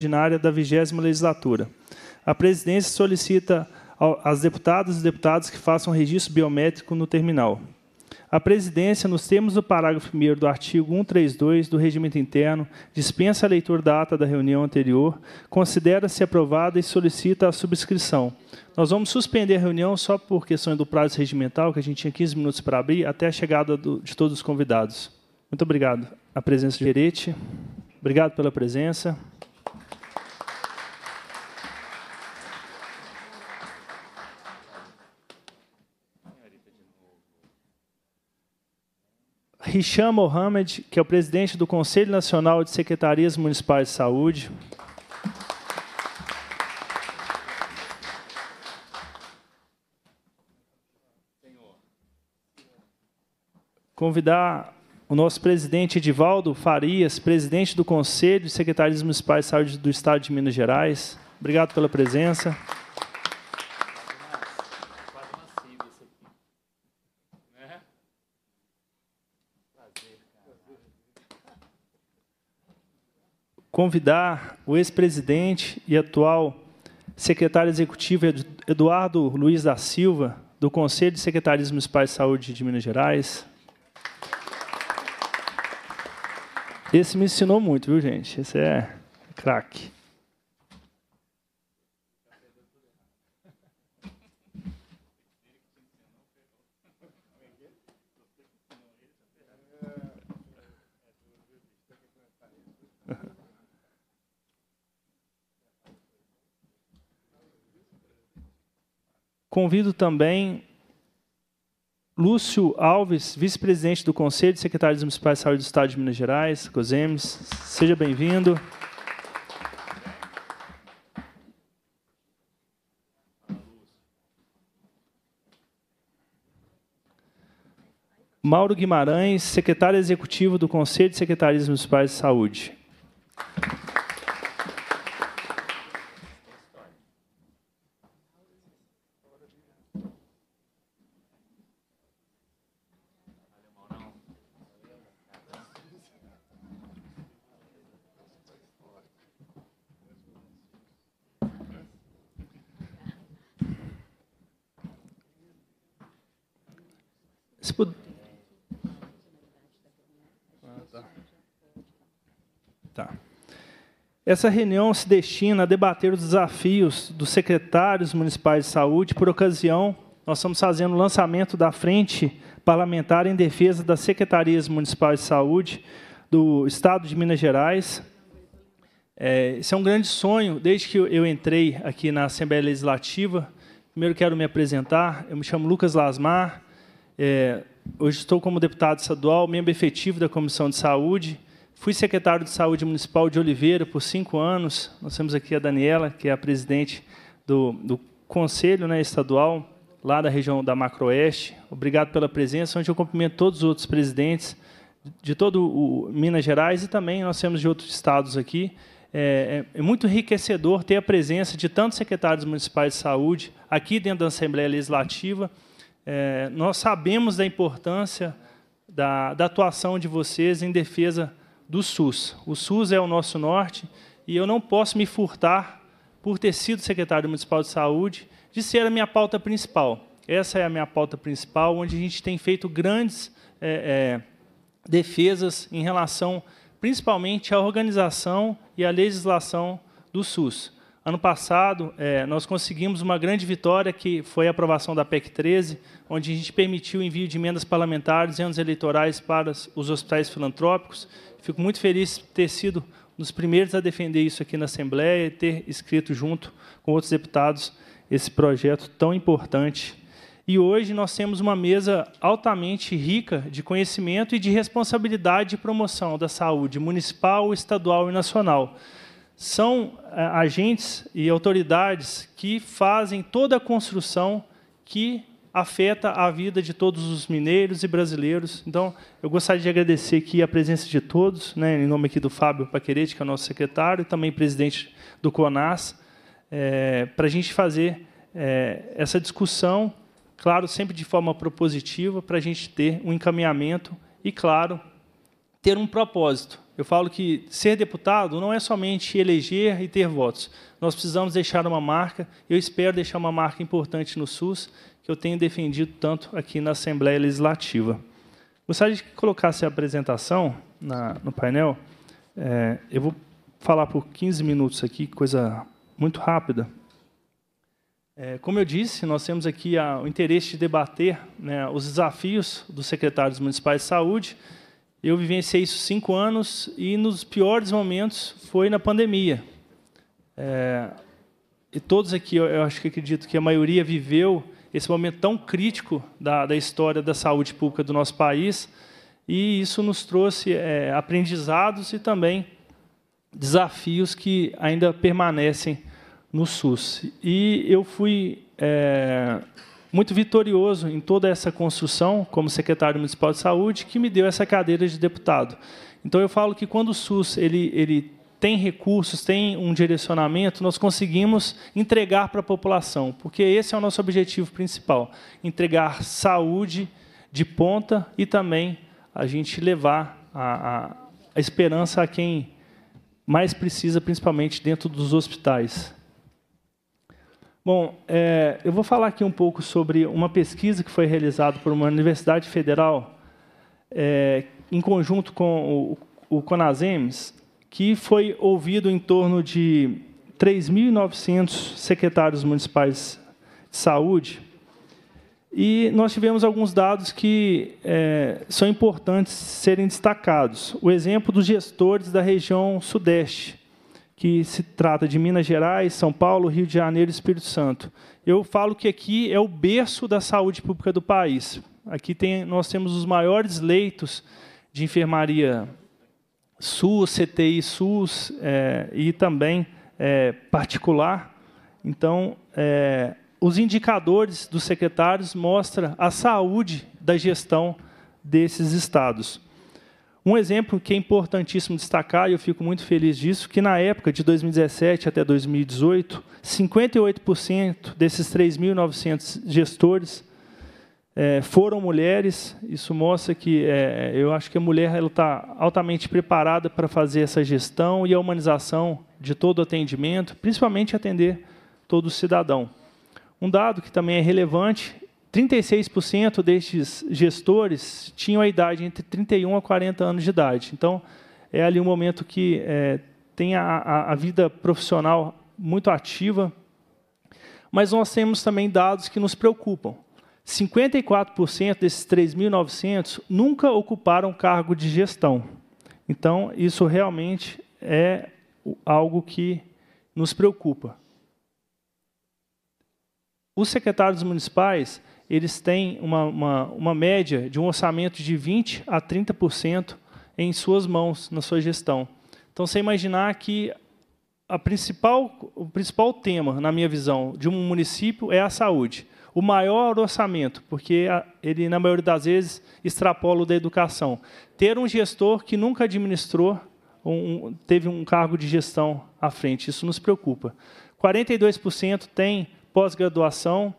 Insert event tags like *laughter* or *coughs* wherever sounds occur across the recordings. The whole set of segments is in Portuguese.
ordinária da 20 legislatura. A presidência solicita às deputadas e deputados que façam registro biométrico no terminal. A presidência, nos termos do parágrafo 1 do artigo 132 do Regimento Interno, dispensa a leitura da ata da reunião anterior, considera-se aprovada e solicita a subscrição. Nós vamos suspender a reunião só por questão do prazo regimental, que a gente tinha 15 minutos para abrir, até a chegada do, de todos os convidados. Muito obrigado. A presença de Gerete. Obrigado pela presença. Hisham Mohamed, que é o presidente do Conselho Nacional de Secretarias Municipais de Saúde. Convidar o nosso presidente Edivaldo Farias, presidente do Conselho de Secretarias Municipais de Saúde do Estado de Minas Gerais. Obrigado pela presença. convidar o ex-presidente e atual secretário executivo Eduardo Luiz da Silva, do Conselho de Secretários Municipais de Saúde de Minas Gerais. Esse me ensinou muito, viu, gente? Esse é craque. Convido também Lúcio Alves, vice-presidente do Conselho de Secretários Municipais de Saúde do Estado de Minas Gerais, COSEMES. Seja bem-vindo. Mauro Guimarães, secretário executivo do Conselho de Secretários Municipais de Saúde. Se tipo, pud... tá. Essa reunião se destina a debater os desafios dos secretários municipais de saúde. Por ocasião, nós estamos fazendo o lançamento da Frente Parlamentar em Defesa das Secretarias Municipais de Saúde do Estado de Minas Gerais. É, esse é um grande sonho, desde que eu entrei aqui na Assembleia Legislativa. Primeiro quero me apresentar, eu me chamo Lucas Lasmar, é, hoje estou como deputado estadual, membro efetivo da Comissão de Saúde. Fui secretário de Saúde Municipal de Oliveira por cinco anos. Nós temos aqui a Daniela, que é a presidente do, do Conselho né, Estadual, lá da região da Macroeste. Obrigado pela presença, onde eu cumprimento todos os outros presidentes de todo o Minas Gerais e também nós temos de outros estados aqui. É, é, é muito enriquecedor ter a presença de tantos secretários municipais de saúde aqui dentro da Assembleia Legislativa é, nós sabemos da importância da, da atuação de vocês em defesa do SUS. O SUS é o nosso norte e eu não posso me furtar, por ter sido secretário municipal de saúde, de ser a minha pauta principal. Essa é a minha pauta principal, onde a gente tem feito grandes é, é, defesas em relação, principalmente, à organização e à legislação do SUS. Ano passado, é, nós conseguimos uma grande vitória, que foi a aprovação da PEC 13, onde a gente permitiu o envio de emendas parlamentares em anos eleitorais para os hospitais filantrópicos. Fico muito feliz de ter sido um dos primeiros a defender isso aqui na Assembleia e ter escrito junto com outros deputados esse projeto tão importante. E hoje nós temos uma mesa altamente rica de conhecimento e de responsabilidade de promoção da saúde municipal, estadual e nacional são eh, agentes e autoridades que fazem toda a construção que afeta a vida de todos os mineiros e brasileiros. Então, eu gostaria de agradecer aqui a presença de todos, né, em nome aqui do Fábio Paquerete, que é o nosso secretário, e também presidente do CONAS, é, para a gente fazer é, essa discussão, claro, sempre de forma propositiva, para a gente ter um encaminhamento e, claro, ter um propósito. Eu falo que ser deputado não é somente eleger e ter votos. Nós precisamos deixar uma marca. Eu espero deixar uma marca importante no SUS, que eu tenho defendido tanto aqui na Assembleia Legislativa. Gostaria de que colocasse a apresentação na, no painel. É, eu vou falar por 15 minutos aqui, coisa muito rápida. É, como eu disse, nós temos aqui a, o interesse de debater né, os desafios dos secretários municipais de saúde eu vivenciei isso cinco anos e nos piores momentos foi na pandemia. É, e todos aqui, eu, acho que acredito que a maioria viveu esse momento tão crítico da, da história da saúde pública do nosso país e isso nos trouxe é, aprendizados e também desafios que ainda permanecem no SUS. E eu fui é, muito vitorioso em toda essa construção como secretário municipal de saúde, que me deu essa cadeira de deputado. Então eu falo que quando o SUS ele, ele tem recursos, tem um direcionamento, nós conseguimos entregar para a população, porque esse é o nosso objetivo principal: entregar saúde de ponta e também a gente levar a, a, a esperança a quem mais precisa, principalmente dentro dos hospitais. Bom, é, eu vou falar aqui um pouco sobre uma pesquisa que foi realizada por uma universidade federal, é, em conjunto com o, o Conasems, que foi ouvido em torno de 3.900 secretários municipais de saúde. E nós tivemos alguns dados que é, são importantes serem destacados. O exemplo dos gestores da região Sudeste, que se trata de Minas Gerais, São Paulo, Rio de Janeiro e Espírito Santo. Eu falo que aqui é o berço da saúde pública do país. Aqui tem, nós temos os maiores leitos de enfermaria SUS, CTI SUS é, e também é, particular. Então, é, os indicadores dos secretários mostram a saúde da gestão desses estados. Um exemplo que é importantíssimo destacar, e eu fico muito feliz disso, que na época de 2017 até 2018, 58% desses 3.900 gestores é, foram mulheres. Isso mostra que é, eu acho que a mulher está altamente preparada para fazer essa gestão e a humanização de todo o atendimento, principalmente atender todo o cidadão. Um dado que também é relevante 36% destes gestores tinham a idade entre 31 a 40 anos de idade. Então, é ali um momento que é, tem a, a, a vida profissional muito ativa, mas nós temos também dados que nos preocupam. 54% desses 3.900 nunca ocuparam cargo de gestão. Então, isso realmente é algo que nos preocupa. Os secretários municipais eles têm uma, uma, uma média de um orçamento de 20% a 30% em suas mãos, na sua gestão. Então, você imaginar que a principal, o principal tema, na minha visão, de um município é a saúde. O maior orçamento, porque ele, na maioria das vezes, extrapola o da educação. Ter um gestor que nunca administrou, um, teve um cargo de gestão à frente, isso nos preocupa. 42% tem pós-graduação,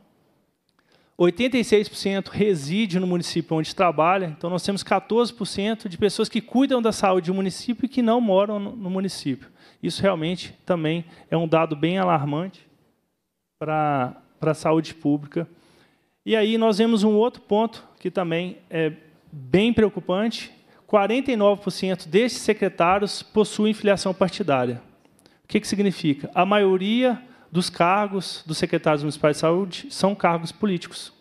86% reside no município onde trabalha, então nós temos 14% de pessoas que cuidam da saúde do município e que não moram no município. Isso realmente também é um dado bem alarmante para a saúde pública. E aí nós vemos um outro ponto que também é bem preocupante, 49% desses secretários possuem filiação partidária. O que, que significa? A maioria dos cargos dos secretários municipais de saúde são cargos políticos.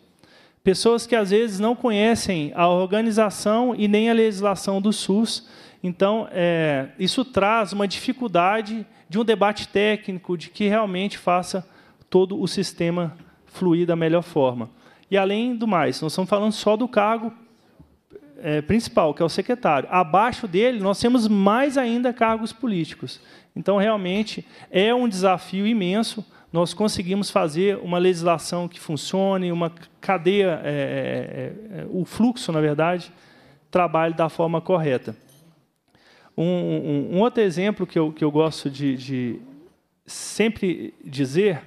Pessoas que às vezes não conhecem a organização e nem a legislação do SUS. Então, é, isso traz uma dificuldade de um debate técnico, de que realmente faça todo o sistema fluir da melhor forma. E, além do mais, nós estamos falando só do cargo é, principal, que é o secretário. Abaixo dele, nós temos mais ainda cargos políticos. Então, realmente, é um desafio imenso nós conseguimos fazer uma legislação que funcione, uma cadeia, é é, é, é, o fluxo, na verdade, trabalhe da forma correta. Um, um, um outro exemplo que eu, que eu gosto de, de sempre dizer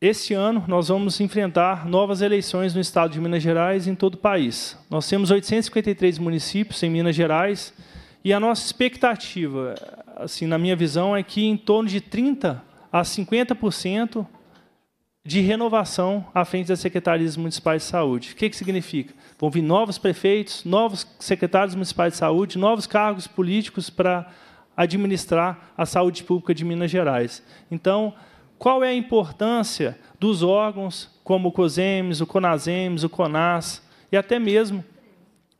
este ano nós vamos enfrentar novas eleições no estado de Minas Gerais e em todo o país. Nós temos 853 municípios em Minas Gerais e a nossa expectativa assim, na minha visão, é que em torno de 30% a 50% de renovação à frente das secretarias municipais de saúde. O que, que significa? Vão vir novos prefeitos, novos secretários municipais de saúde, novos cargos políticos para administrar a saúde pública de Minas Gerais. Então, qual é a importância dos órgãos como o COSEMES, o CONASEMES, o CONAS e até mesmo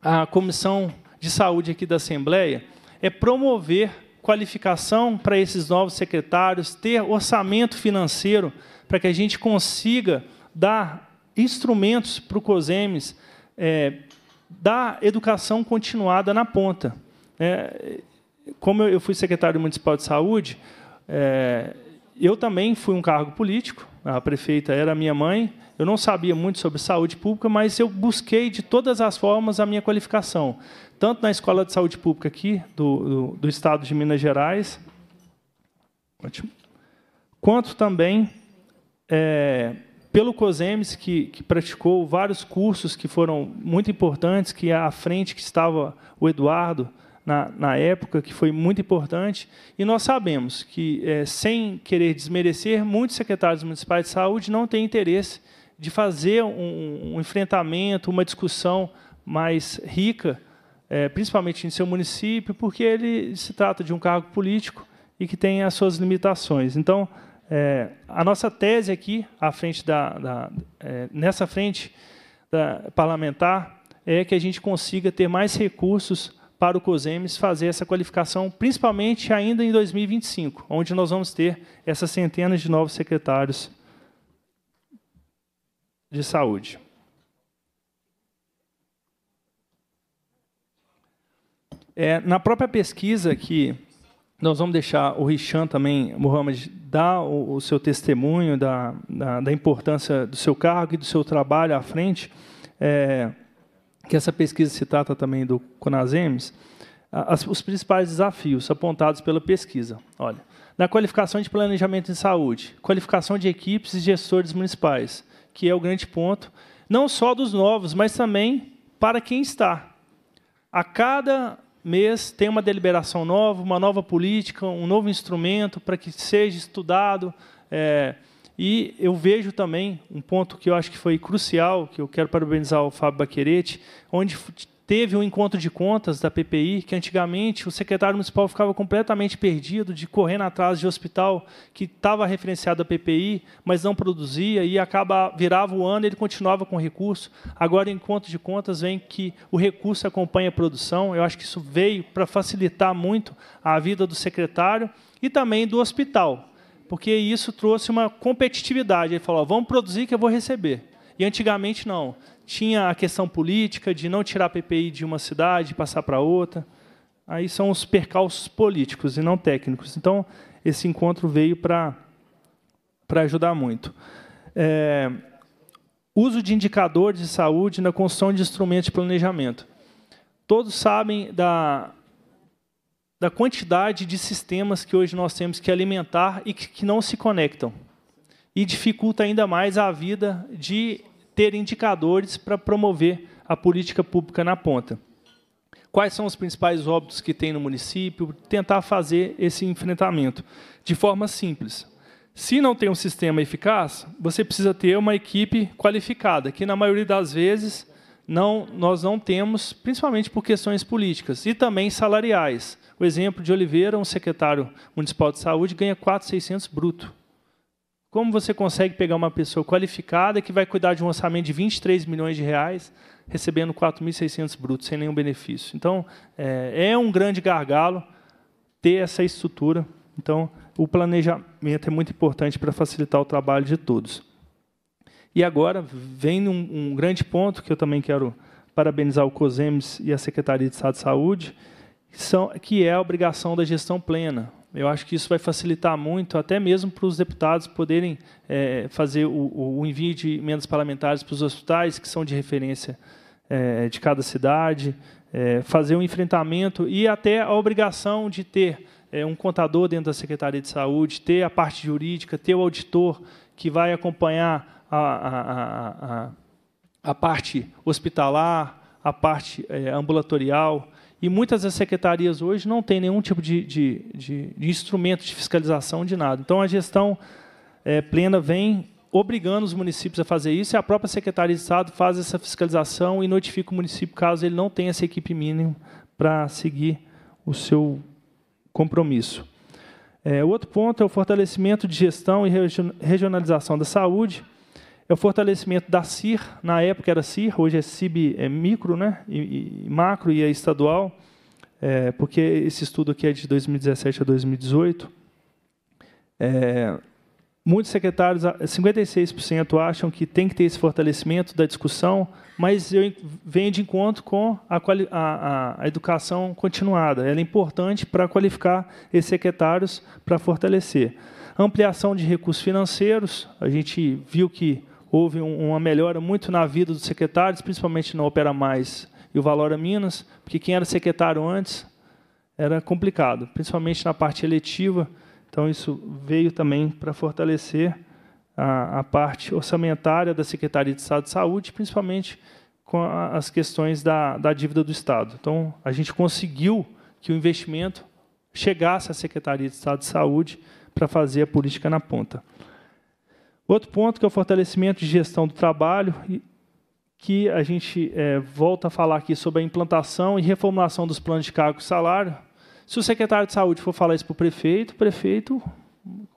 a Comissão de Saúde aqui da Assembleia, é promover qualificação para esses novos secretários, ter orçamento financeiro para que a gente consiga dar instrumentos para o COSEMES, é, dar educação continuada na ponta. É, como eu fui secretário municipal de saúde, é, eu também fui um cargo político, a prefeita era minha mãe, eu não sabia muito sobre saúde pública, mas eu busquei de todas as formas a minha qualificação, tanto na Escola de Saúde Pública aqui, do, do, do Estado de Minas Gerais, ótimo, quanto também é, pelo COSEMES, que, que, praticou vários cursos que foram muito importantes, que é à frente que estava o Eduardo, na, na época, que foi muito importante. E nós sabemos que, é, sem querer desmerecer, muitos secretários municipais de saúde não têm interesse de fazer um, um enfrentamento, uma discussão mais rica é, principalmente em seu município, porque ele se trata de um cargo político e que tem as suas limitações. Então, é, a nossa tese aqui, à frente da, da é, nessa frente da, parlamentar, é que a gente consiga ter mais recursos para o COSEMES fazer essa qualificação, principalmente ainda em 2025, onde nós vamos ter essas centenas de novos secretários de saúde. É, na própria pesquisa que nós vamos deixar o Richan também, Mohamed, dar o, o seu testemunho da, da, da, importância do seu cargo e do seu trabalho à frente, é, que essa pesquisa se trata também do Conasems, as, os principais desafios apontados pela pesquisa. Olha, na qualificação de planejamento em saúde, qualificação de equipes e gestores municipais, que é o grande ponto, não só dos novos, mas também para quem está. A cada mês tem uma deliberação nova, uma nova política, um novo instrumento para que seja estudado. É, e eu vejo também um ponto que eu acho que foi crucial, que eu quero parabenizar o Fábio Baquerete, onde teve um encontro de contas da PPI, que antigamente o secretário municipal ficava completamente perdido de correndo atrás de hospital que estava referenciado à PPI, mas não produzia e acaba virava o ano e ele continuava com recurso. Agora o encontro de contas vem que o recurso acompanha a produção. Eu acho que isso veio para facilitar muito a vida do secretário e também do hospital, porque isso trouxe uma competitividade. Ele falou: "Vamos produzir que eu vou receber". E antigamente não. Tinha a questão política de não tirar PPI de uma cidade e passar para outra. Aí são os percalços políticos e não técnicos. Então, esse encontro veio para ajudar muito. É, uso de indicadores de saúde na construção de instrumentos de planejamento. Todos sabem da, da quantidade de sistemas que hoje nós temos que alimentar e que, que não se conectam. E dificulta ainda mais a vida de ter indicadores para promover a política pública na ponta. Quais são os principais óbitos que tem no município? Tentar fazer esse enfrentamento de forma simples. Se não tem um sistema eficaz, você precisa ter uma equipe qualificada, que na maioria das vezes não, nós não temos, principalmente por questões políticas e também salariais. O exemplo de Oliveira, um secretário municipal de saúde, ganha 4.600 bruto como você consegue pegar uma pessoa qualificada que vai cuidar de um orçamento de 23 milhões de reais, recebendo 4.600 brutos, sem nenhum benefício? Então, é, é um grande gargalo ter essa estrutura. Então, o planejamento é muito importante para facilitar o trabalho de todos. E agora vem um, um, grande ponto que eu também quero parabenizar o COSEMES e a Secretaria de Estado de Saúde, que, que é a obrigação da gestão plena. Eu acho que isso vai facilitar muito, até mesmo para os deputados poderem é, fazer o, o, envio de emendas parlamentares para os hospitais, que são de referência é, de cada cidade, é, fazer um enfrentamento e até a obrigação de ter é, um contador dentro da Secretaria de Saúde, ter a parte jurídica, ter o auditor que vai acompanhar a, a, a, a parte hospitalar, a parte é, ambulatorial. E muitas das secretarias hoje não têm nenhum tipo de, de, de, de instrumento de fiscalização de nada. Então, a gestão é, plena vem obrigando os municípios a fazer isso, e a própria Secretaria de Estado faz essa fiscalização e notifica o município caso ele não tenha essa equipe mínima para seguir o seu compromisso. É, outro ponto é o fortalecimento de gestão e regionalização da saúde é o fortalecimento da CIR, na época era CIR, hoje é CIB é micro, né? E, e macro e é estadual, é, porque esse estudo aqui é de 2017 a 2018. É, muitos secretários, 56% acham que tem que ter esse fortalecimento da discussão, mas eu venho de encontro com a, a, a educação continuada. Ela é importante para qualificar esses secretários para fortalecer. Ampliação de recursos financeiros, a gente viu que houve uma melhora muito na vida dos secretários, principalmente no Opera Mais e o Valora Minas, porque quem era secretário antes era complicado, principalmente na parte eletiva. Então, isso veio também para fortalecer a, a, parte orçamentária da Secretaria de Estado de Saúde, principalmente com a, as questões da, da dívida do Estado. Então, a gente conseguiu que o investimento chegasse à Secretaria de Estado de Saúde para fazer a política na ponta. Outro ponto que é o fortalecimento de gestão do trabalho, que a gente é, volta a falar aqui sobre a implantação e reformulação dos planos de cargo e salário. Se o secretário de saúde for falar isso para o prefeito, o prefeito,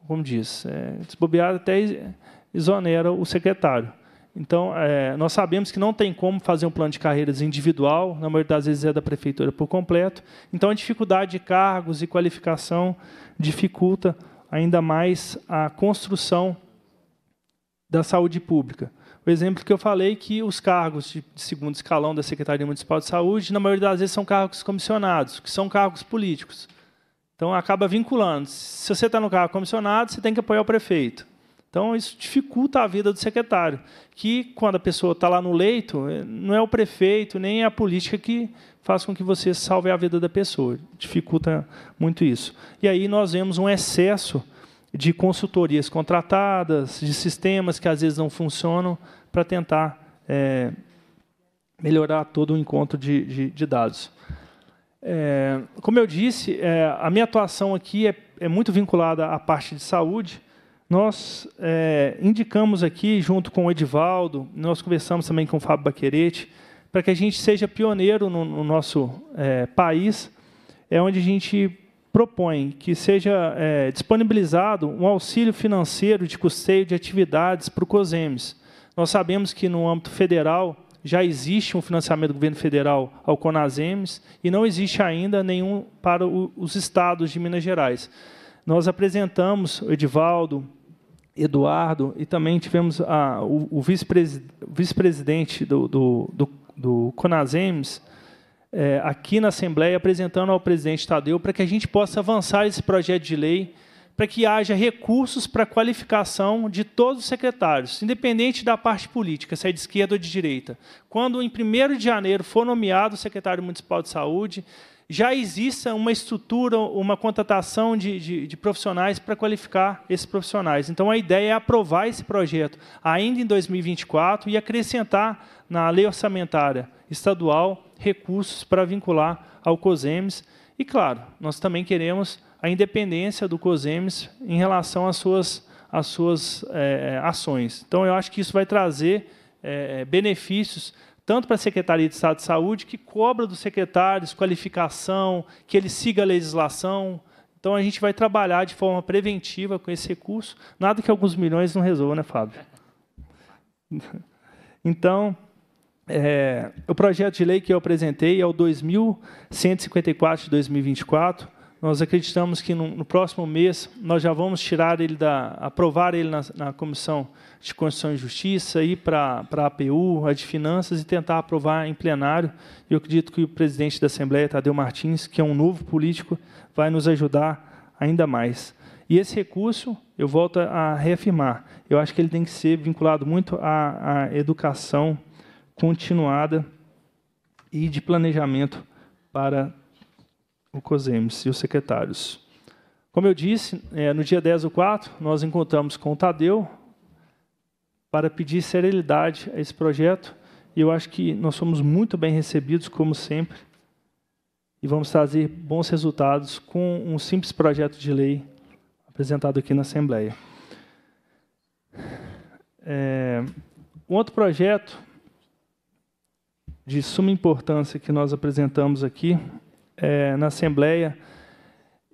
como diz, é, desbobeado até exonera o secretário. Então, é, nós sabemos que não tem como fazer um plano de carreiras individual, na maioria das vezes é da prefeitura por completo. Então, a dificuldade de cargos e qualificação dificulta ainda mais a construção da saúde pública. O exemplo que eu falei é que os cargos de segundo escalão da Secretaria Municipal de Saúde, na maioria das vezes, são cargos comissionados, que são cargos políticos. Então, acaba vinculando. Se você está no cargo comissionado, você tem que apoiar o prefeito. Então, isso dificulta a vida do secretário, que, quando a pessoa está lá no leito, eh, não é o prefeito, nem é a política que faz com que você salve a vida da pessoa. Dificulta muito isso. E aí nós vemos um excesso de consultorias contratadas, de sistemas que às vezes não funcionam, para tentar é, melhorar todo o encontro de, de, de dados. É, como eu disse, é, a minha atuação aqui é, é muito vinculada à parte de saúde. Nós é, indicamos aqui, junto com o Edivaldo, nós conversamos também com o Fábio Baquerete, para que a gente seja pioneiro no, no nosso é, país, é onde a gente propõe que seja é, disponibilizado um auxílio financeiro de custeio de atividades para o COSEMES. Nós sabemos que, no âmbito federal, já existe um financiamento do governo federal ao CONASEMES e não existe ainda nenhum para o, os estados de Minas Gerais. Nós apresentamos, Edivaldo, Eduardo, e também tivemos a, o, o vice-presidente vice do, do, do, do CONASEMES, é, aqui na Assembleia, apresentando ao presidente Tadeu, para que a gente possa avançar esse projeto de lei, para que haja recursos para a qualificação de todos os secretários, independente da parte política, se é de esquerda ou de direita. Quando, em 1 de janeiro, for nomeado o secretário municipal de saúde, já exista uma estrutura, uma contratação de, de, de, profissionais para qualificar esses profissionais. Então, a ideia é aprovar esse projeto ainda em 2024 e acrescentar na lei orçamentária estadual recursos para vincular ao COSEMES. E, claro, nós também queremos a independência do COSEMES em relação às suas, às suas é, é ações. Então, eu acho que isso vai trazer é, é, benefícios tanto para a Secretaria de Estado de Saúde, que cobra dos secretários qualificação, que ele siga a legislação. Então, a gente vai trabalhar de forma preventiva com esse recurso. Nada que alguns milhões não resolvam, né, Fábio? *laughs* Então, é, o projeto de lei que eu apresentei é o 2154 de 2024. Nós acreditamos que no, no próximo mês nós já vamos tirar ele da, aprovar ele na, na Comissão de Constituição e Justiça e para a APU, a de Finanças e tentar aprovar em plenário. Eu acredito que o presidente da Assembleia, Tadeu Martins, que é um novo político, vai nos ajudar ainda mais. E esse recurso, eu volto a reafirmar, eu acho que ele tem que ser vinculado muito à, à educação continuada e de planejamento para o COSEMES e os secretários. Como eu disse, é, no dia 10 do 4, nós encontramos com o Tadeu para pedir serenidade a esse projeto, e eu acho que nós fomos muito bem recebidos, como sempre, e vamos trazer bons resultados com um simples projeto de lei apresentado aqui na Assembleia. É, um outro projeto de suma importância que nós apresentamos aqui é, na Assembleia,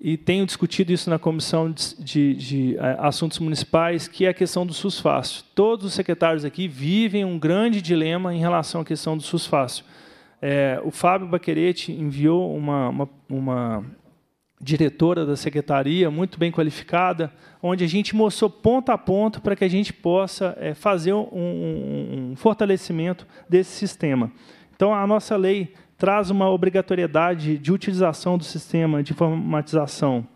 e tenho discutido isso na Comissão de, de, de é, Assuntos Municipais, que é a questão do SUS fácil. Todos os secretários aqui vivem um grande dilema em relação à questão do SUS fácil. É, o Fábio Baquerete enviou uma, uma, uma diretora da secretaria, muito bem qualificada, onde a gente mostrou ponto a ponto para que a gente possa é, fazer um, um, um, fortalecimento desse sistema. Então, a nossa lei traz uma obrigatoriedade de utilização do sistema de informatização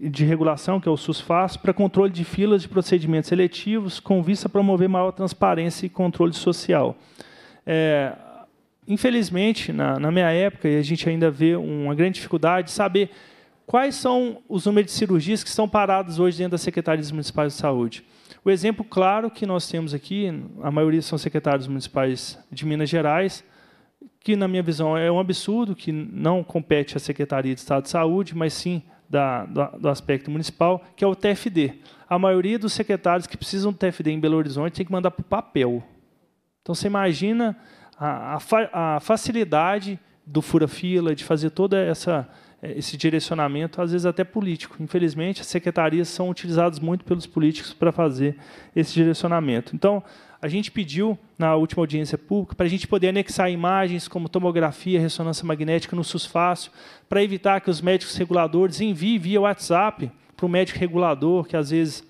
de regulação, que é o SUSFAS, para controle de filas de procedimentos seletivos, com vista a promover maior transparência e controle social. É, infelizmente, na, na minha época, a gente ainda vê uma grande dificuldade de saber quais são os números de cirurgias que estão parados hoje dentro das secretarias municipais de saúde. O exemplo claro que nós temos aqui, a maioria são secretários municipais de Minas Gerais, que, na minha visão, é um absurdo, que não compete à Secretaria de Estado de Saúde, mas sim da, do aspecto municipal, que é o TFD. A maioria dos secretários que precisam do TFD em Belo Horizonte tem que mandar para o papel. Então, você imagina a, a, a facilidade do fura-fila, de fazer todo essa, eh, esse direcionamento, às vezes até político. Infelizmente, as secretarias são utilizadas muito pelos políticos para fazer esse direcionamento. Então, a gente pediu, na última audiência pública, para a gente poder anexar imagens como tomografia, ressonância magnética no SUS fácil, para evitar que os médicos reguladores enviem via WhatsApp para o médico regulador, que às vezes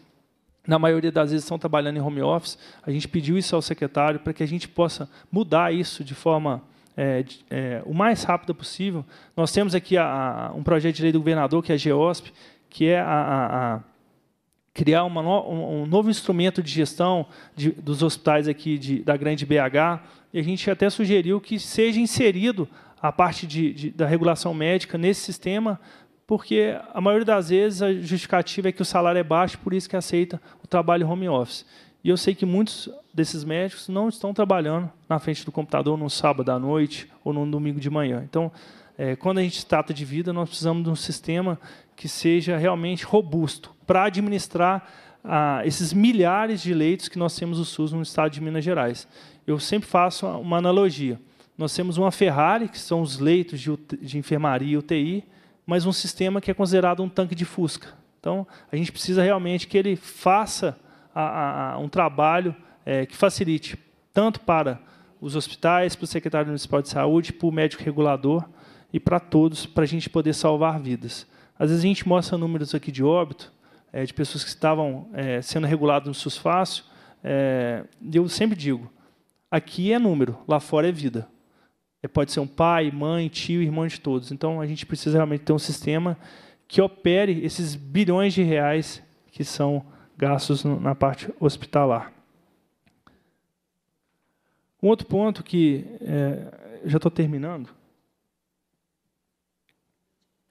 na maioria das vezes estão trabalhando em home office. A gente pediu isso ao secretário para que a gente possa mudar isso de forma é, é, o mais rápida possível. Nós temos aqui a, a, um projeto de lei do governador, que é a GEOSP, que é a, criar no, um, novo instrumento de gestão de, dos hospitais aqui de, da Grande BH, e a gente até sugeriu que seja inserido a parte de, da regulação médica nesse sistema, porque a maioria das vezes a justificativa é que o salário é baixo, por isso que aceita o trabalho home office. E eu sei que muitos desses médicos não estão trabalhando na frente do computador num sábado à noite ou num domingo de manhã. Então, é, quando a gente trata de vida, nós precisamos de um sistema que seja realmente robusto para administrar ah, esses milhares de leitos que nós temos no SUS no estado de Minas Gerais. Eu sempre faço uma analogia. Nós temos uma Ferrari, que são os leitos de, de enfermaria e UTI, mas um sistema que é considerado um tanque de fusca. Então, a gente precisa realmente que ele faça a, a, um trabalho é, que facilite tanto para os hospitais, para o secretário municipal de saúde, para o médico regulador e para todos, para a gente poder salvar vidas. Às vezes a gente mostra números aqui de óbito, é, de pessoas que estavam é, sendo reguladas no SUS fácil. É, eu sempre digo, aqui é número, lá fora é vida. É, pode ser um pai, mãe, tio, irmão de todos. Então a gente precisa realmente ter um sistema que opere esses bilhões de reais que são gastos na parte hospitalar. Um outro ponto que é, já estou terminando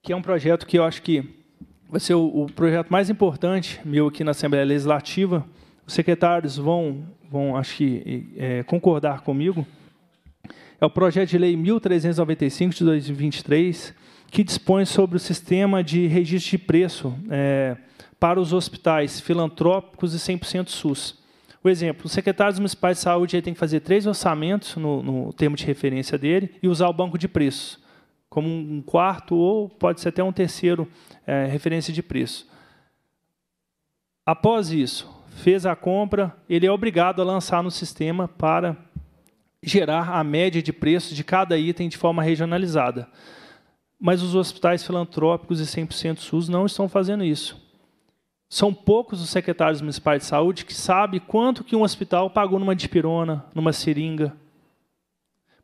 que é um projeto que eu acho que vai ser o, o projeto mais importante meu aqui na Assembleia Legislativa. Os secretários vão, vão acho que, é, concordar comigo. É o projeto de lei 1395 de 2023, que dispõe sobre o sistema de registro de preço é, para os hospitais filantrópicos e 100% SUS. O exemplo, o secretário dos municipais de saúde tem que fazer três orçamentos no, no termo de referência dele e usar o banco de preços como um quarto ou pode ser até um terceiro é, referência de preço. Após isso, fez a compra, ele é obrigado a lançar no sistema para gerar a média de preços de cada item de forma regionalizada. Mas os hospitais filantrópicos e 100% SUS não estão fazendo isso. São poucos os secretários municipais de saúde que sabem quanto que um hospital pagou numa dipirona, numa seringa.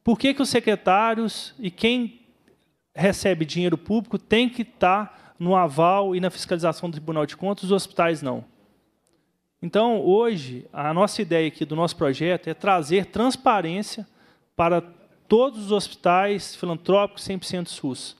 Por que, que os secretários e quem recebe dinheiro público tem que estar tá no aval e na fiscalização do Tribunal de Contas, os hospitais não. Então, hoje, a nossa ideia aqui do nosso projeto é trazer transparência para todos os hospitais filantrópicos 100% SUS,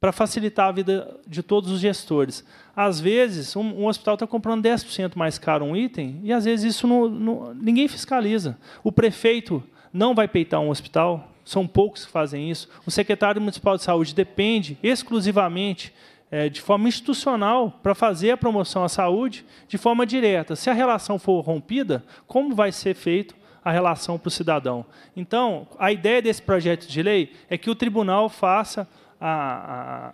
para facilitar a vida de todos os gestores. Às vezes, um, um hospital está comprando 10% mais caro um item, e às vezes isso não, não, ninguém fiscaliza. O prefeito não vai peitar um hospital, são poucos que fazem isso. O secretário municipal de saúde depende exclusivamente é, de forma institucional para fazer a promoção à saúde de forma direta. Se a relação for rompida, como vai ser feito a relação para o cidadão? Então, a ideia desse projeto de lei é que o tribunal faça a, a,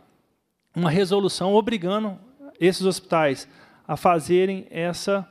uma resolução obrigando esses hospitais a fazerem essa,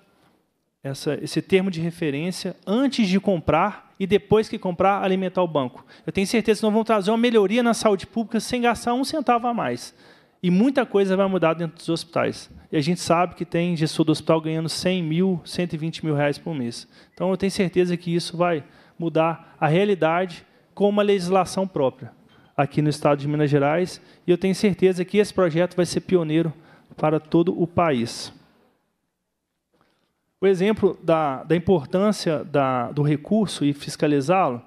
essa, esse termo de referência antes de comprar e depois que comprar, alimentar o banco. Eu tenho certeza que nós vamos trazer uma melhoria na saúde pública sem gastar um centavo a mais. E muita coisa vai mudar dentro dos hospitais. E a gente sabe que tem gestor do hospital ganhando 100 mil, 120 mil reais por mês. Então, eu tenho certeza que isso vai mudar a realidade com uma legislação própria aqui no estado de Minas Gerais. E eu tenho certeza que esse projeto vai ser pioneiro para todo o país. O exemplo da, da importância da, do recurso e fiscalizá-lo,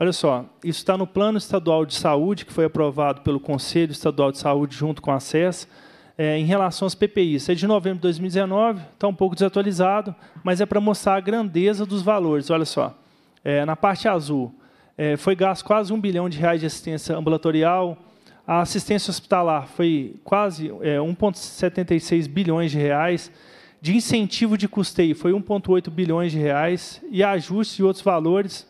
olha só, isso está no Plano Estadual de Saúde, que foi aprovado pelo Conselho Estadual de Saúde junto com a SES, é, em relação aos PPIs. é de novembro de 2019, está um pouco desatualizado, mas é para mostrar a grandeza dos valores. Olha só, é, na parte azul, é, foi gasto quase um bilhão de reais de assistência ambulatorial, a assistência hospitalar foi quase é, 1,76 bilhões de reais, de incentivo de custeio foi 1,8 bilhões de reais e ajustes e outros valores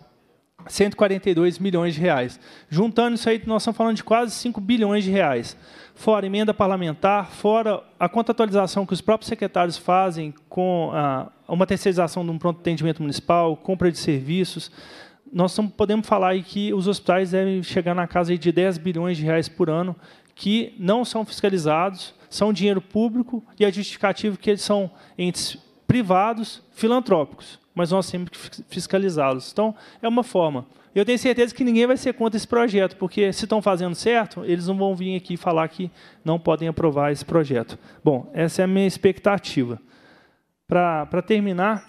142 milhões de reais. Juntando isso aí, nós estamos falando de quase 5 bilhões de reais. Fora emenda parlamentar, fora a contratualização que os próprios secretários fazem com a, uma terceirização de um pronto atendimento municipal, compra de serviços, nós estamos, podemos falar aí que os hospitais devem chegar na casa de 10 bilhões de reais por ano, que não são fiscalizados, são dinheiro público e a justificativa que eles são entes privados, filantrópicos, mas nós temos que fiscalizá-los. Então, é uma forma. Eu tenho certeza que ninguém vai ser contra esse projeto, porque se estão fazendo certo, eles não vão vir aqui falar que não podem aprovar esse projeto. Bom, essa é a minha expectativa. Para terminar,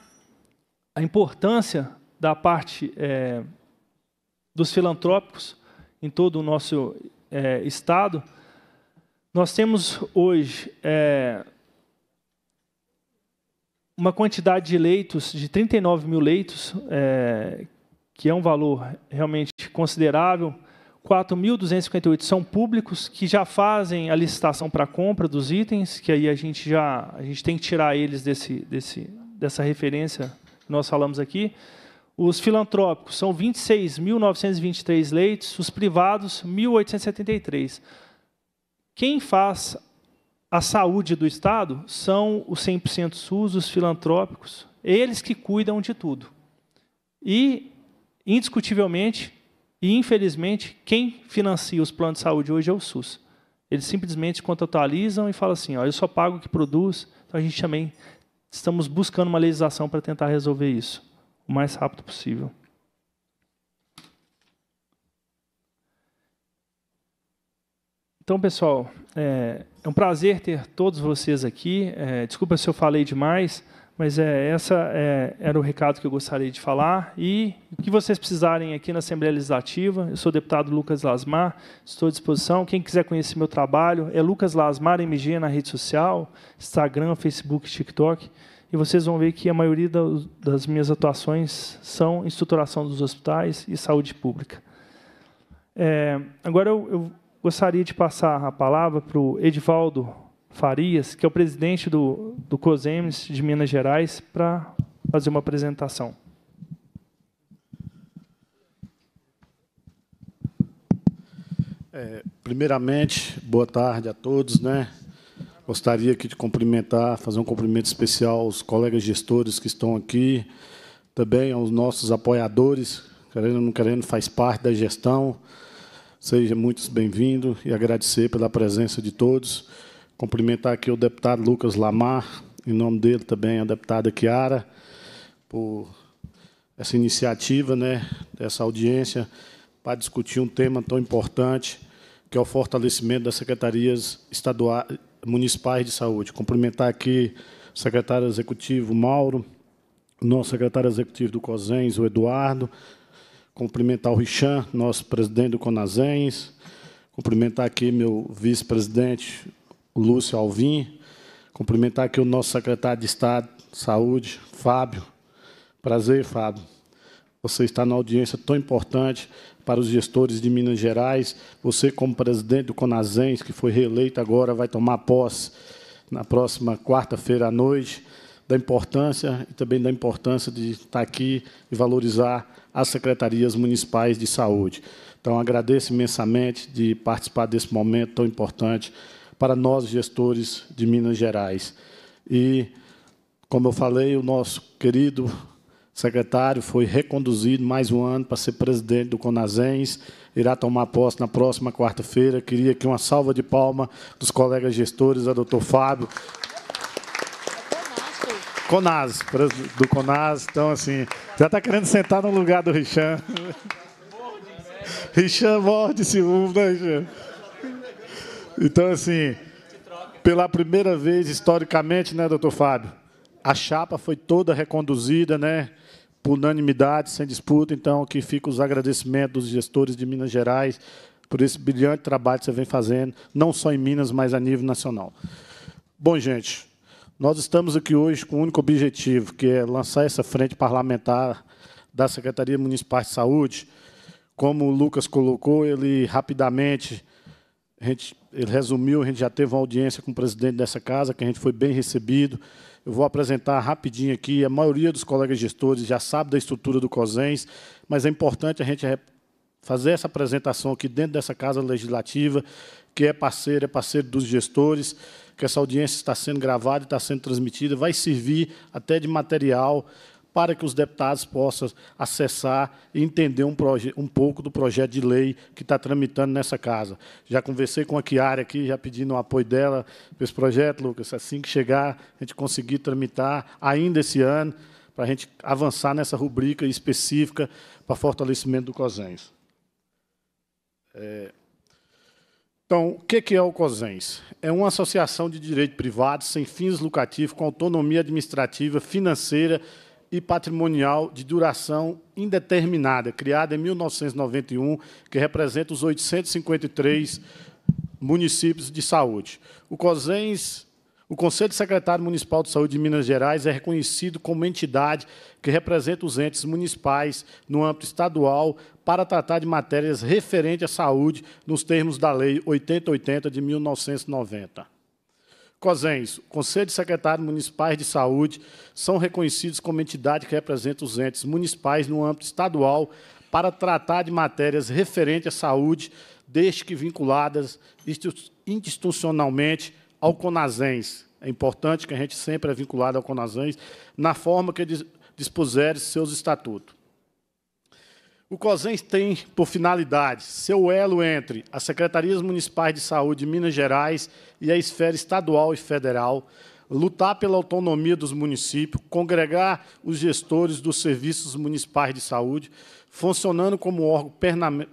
a importância da parte é, dos filantrópicos em todo o nosso é, Estado nós temos hoje é, uma quantidade de leitos, de 39 mil leitos, é, que é um valor realmente considerável. 4.258 são públicos que já fazem a licitação para compra dos itens, que aí a gente já a gente tem que tirar eles desse, desse, dessa referência que nós falamos aqui. Os filantrópicos são 26.923 leitos, os privados 1.873. Quem faz a saúde do Estado são os 100% SUS, os filantrópicos, eles que cuidam de tudo. E, indiscutivelmente, e infelizmente, quem financia os planos de saúde hoje é o SUS. Eles simplesmente contratualizam e falam assim: ó, eu só pago o que produz. Então a gente também estamos buscando uma legislação para tentar resolver isso o mais rápido possível. Então, pessoal, é, é, um prazer ter todos vocês aqui. É, desculpa se eu falei demais, mas é, essa é, era o recado que eu gostaria de falar. E o que vocês precisarem aqui na Assembleia Legislativa, eu sou o deputado Lucas Lasmar, estou à disposição. Quem quiser conhecer meu trabalho, é Lucas Lasmar MG na rede social, Instagram, Facebook, TikTok. E vocês vão ver que a maioria da, das minhas atuações são em estruturação dos hospitais e saúde pública. É, agora eu, eu gostaria de passar a palavra para o Edivaldo Farias, que é o presidente do, do COSEMES de Minas Gerais, para fazer uma apresentação. É, primeiramente, boa tarde a todos. Né? Gostaria aqui de cumprimentar, fazer um cumprimento especial aos colegas gestores que estão aqui, também aos nossos apoiadores, querendo ou não querendo, faz parte da gestão, seja muito bem vindo e agradecer pela presença de todos. Cumprimentar aqui o deputado Lucas Lamar, em nome dele também a deputada Kiara, por essa iniciativa, né, essa audiência, para discutir um tema tão importante, que é o fortalecimento das secretarias estaduais, municipais de saúde. Cumprimentar aqui o secretário executivo Mauro, nosso secretário executivo do COSENS, o Eduardo, cumprimentar o Richan, nosso presidente do Conazens, cumprimentar aqui meu vice-presidente, Lúcio Alvim, cumprimentar aqui o nosso secretário de Estado, Saúde, Fábio. Prazer, Fábio. Você está na audiência tão importante para os gestores de Minas Gerais. Você, como presidente do Conazens, que foi reeleito agora, vai tomar posse na próxima quarta-feira à noite, da importância e também da importância de estar aqui e valorizar às secretarias municipais de saúde. Então, agradeço imensamente de participar desse momento tão importante para nós, gestores de Minas Gerais. E, como eu falei, o nosso querido secretário foi reconduzido mais um ano para ser presidente do Conazens, irá tomar posse na próxima quarta-feira. Queria aqui uma salva de palma dos colegas gestores, a doutor Fábio, Conas, do Conas. Então, assim, já está querendo sentar no lugar do Richan. Richan morde ciúme, né, Richan? Então, assim, pela primeira vez historicamente, né, doutor Fábio? A chapa foi toda reconduzida, né? Por unanimidade, sem disputa. Então, aqui ficam os agradecimentos dos gestores de Minas Gerais por esse brilhante trabalho que você vem fazendo, não só em Minas, mas a nível nacional. Bom, gente, nós estamos aqui hoje com o único objetivo, que é lançar essa frente parlamentar da Secretaria Municipal de Saúde. Como o Lucas colocou, ele rapidamente, gente, ele resumiu, a gente já teve uma audiência com o presidente dessa casa, que a gente foi bem recebido. Eu vou apresentar rapidinho aqui, a maioria dos colegas gestores já sabe da estrutura do COSENS, mas é importante a gente fazer essa apresentação aqui dentro dessa Casa Legislativa, que é parceira, é parceiro dos gestores, que essa audiência está sendo gravada e está sendo transmitida, vai servir até de material para que os deputados possam acessar e entender um, um pouco do projeto de lei que está tramitando nessa casa. Já conversei com a Chiara aqui, já pedindo o apoio dela para esse projeto, Lucas. Assim que chegar, a gente conseguir tramitar ainda esse ano, para a gente avançar nessa rubrica específica para fortalecimento do COSENS. É, então, o que é o COSENS? É uma associação de direito privado sem fins lucrativos, com autonomia administrativa, financeira e patrimonial de duração indeterminada, criada em 1991, que representa os 853 municípios de saúde. O COSENS o Conselho Secretário Municipal de Saúde de Minas Gerais é reconhecido como entidade que representa os entes municipais no âmbito estadual para tratar de matérias referentes à saúde nos termos da Lei 8080 de 1990. COSENS, Conselho de Secretários Municipais de Saúde, são reconhecidos como entidade que representa os entes municipais no âmbito estadual para tratar de matérias referentes à saúde, desde que vinculadas institucionalmente ao Conazens. É importante que a gente sempre é vinculado ao Conazens na forma que dispuser seus estatutos. O COSENS tem por finalidade seu elo entre as Secretarias Municipais de Saúde de Minas Gerais e a esfera estadual e federal, lutar pela autonomia dos municípios, congregar os gestores dos serviços municipais de saúde, funcionando como órgão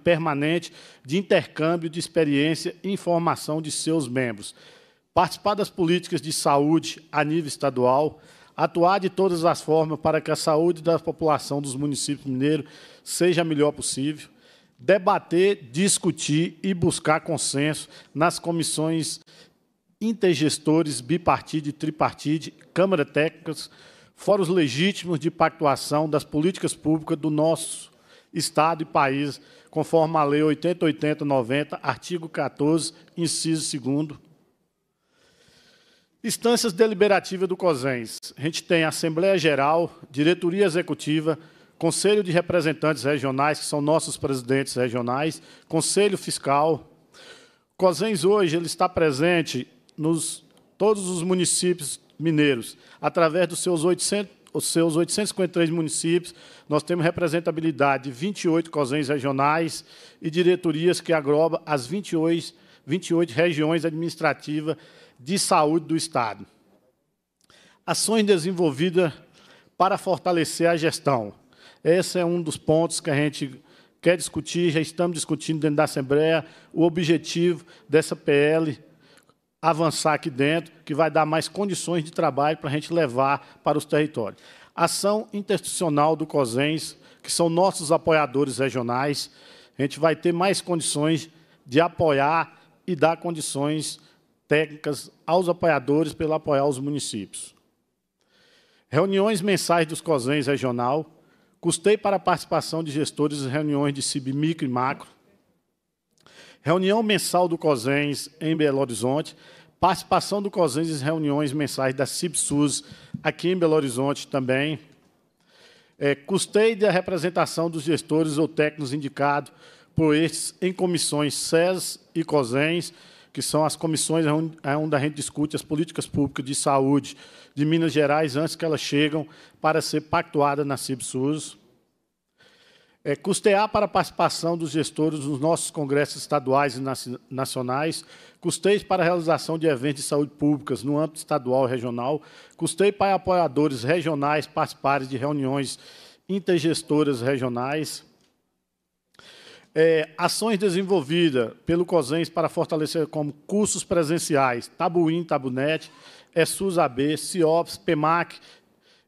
permanente de intercâmbio de experiência e informação de seus membros, participar das políticas de saúde a nível estadual, atuar de todas as formas para que a saúde da população dos municípios mineiros seja a melhor possível, debater, discutir e buscar consenso nas comissões intergestores, bipartite, tripartite, câmara técnicas, fóruns legítimos de pactuação das políticas públicas do nosso Estado e país, conforme a Lei 8080-90, artigo 14, inciso 2 Instâncias deliberativas do COSENS. A gente tem Assembleia Geral, Diretoria Executiva, Conselho de Representantes Regionais, que são nossos presidentes regionais, Conselho Fiscal. O COSENS hoje ele está presente nos todos os municípios mineiros, através dos seus 800, os seus 853 municípios, nós temos representabilidade de 28 COSENs regionais e diretorias que agrobam as 28, 28 regiões administrativas de saúde do Estado. Ações desenvolvidas para fortalecer a gestão. Esse é um dos pontos que a gente quer discutir, já estamos discutindo dentro da Assembleia, o objetivo dessa PL avançar aqui dentro, que vai dar mais condições de trabalho para a gente levar para os territórios. Ação institucional do COSENS, que são nossos apoiadores regionais, a gente vai ter mais condições de apoiar e dar condições técnicas aos apoiadores pelo apoiar os municípios. Reuniões mensais dos COSENs regional, Custei para a participação de gestores em reuniões de CIB micro e macro, reunião mensal do COSENS em Belo Horizonte, participação do COSENS em reuniões mensais da CIBSUS aqui em Belo Horizonte também, é, da representação dos gestores ou técnicos indicados por estes em comissões SES e COSENS, que são as comissões é é onde a gente discute as políticas públicas de saúde de Minas Gerais antes que elas chegam para ser pactuadas na CIBSUS. É, custear para a participação dos gestores nos nossos congressos estaduais e nacionais, custeio para a realização de eventos de saúde públicas no âmbito estadual e regional, custeio para apoiadores regionais participarem de reuniões intergestoras regionais, é, ações desenvolvidas pelo COSENS para fortalecer como cursos presenciais, Tabuim, Tabunet, ESUS-AB, CIOPS, PEMAC,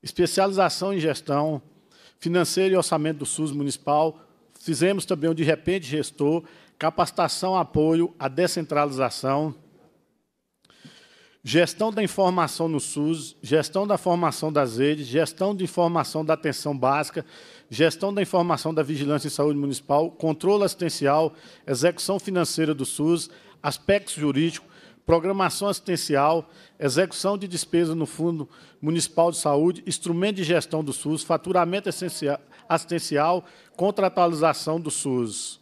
especialização em gestão, financeiro e orçamento do SUS municipal. Fizemos também o De Repente Gestor, capacitação, apoio à descentralização, gestão da informação no SUS, gestão da formação das redes, gestão de informação da atenção básica, gestão da informação da vigilância em saúde municipal, controle assistencial, execução financeira do SUS, aspectos jurídicos, programação assistencial, execução de despesa no Fundo Municipal de Saúde, instrumento de gestão do SUS, faturamento assistencial, contratualização do SUS.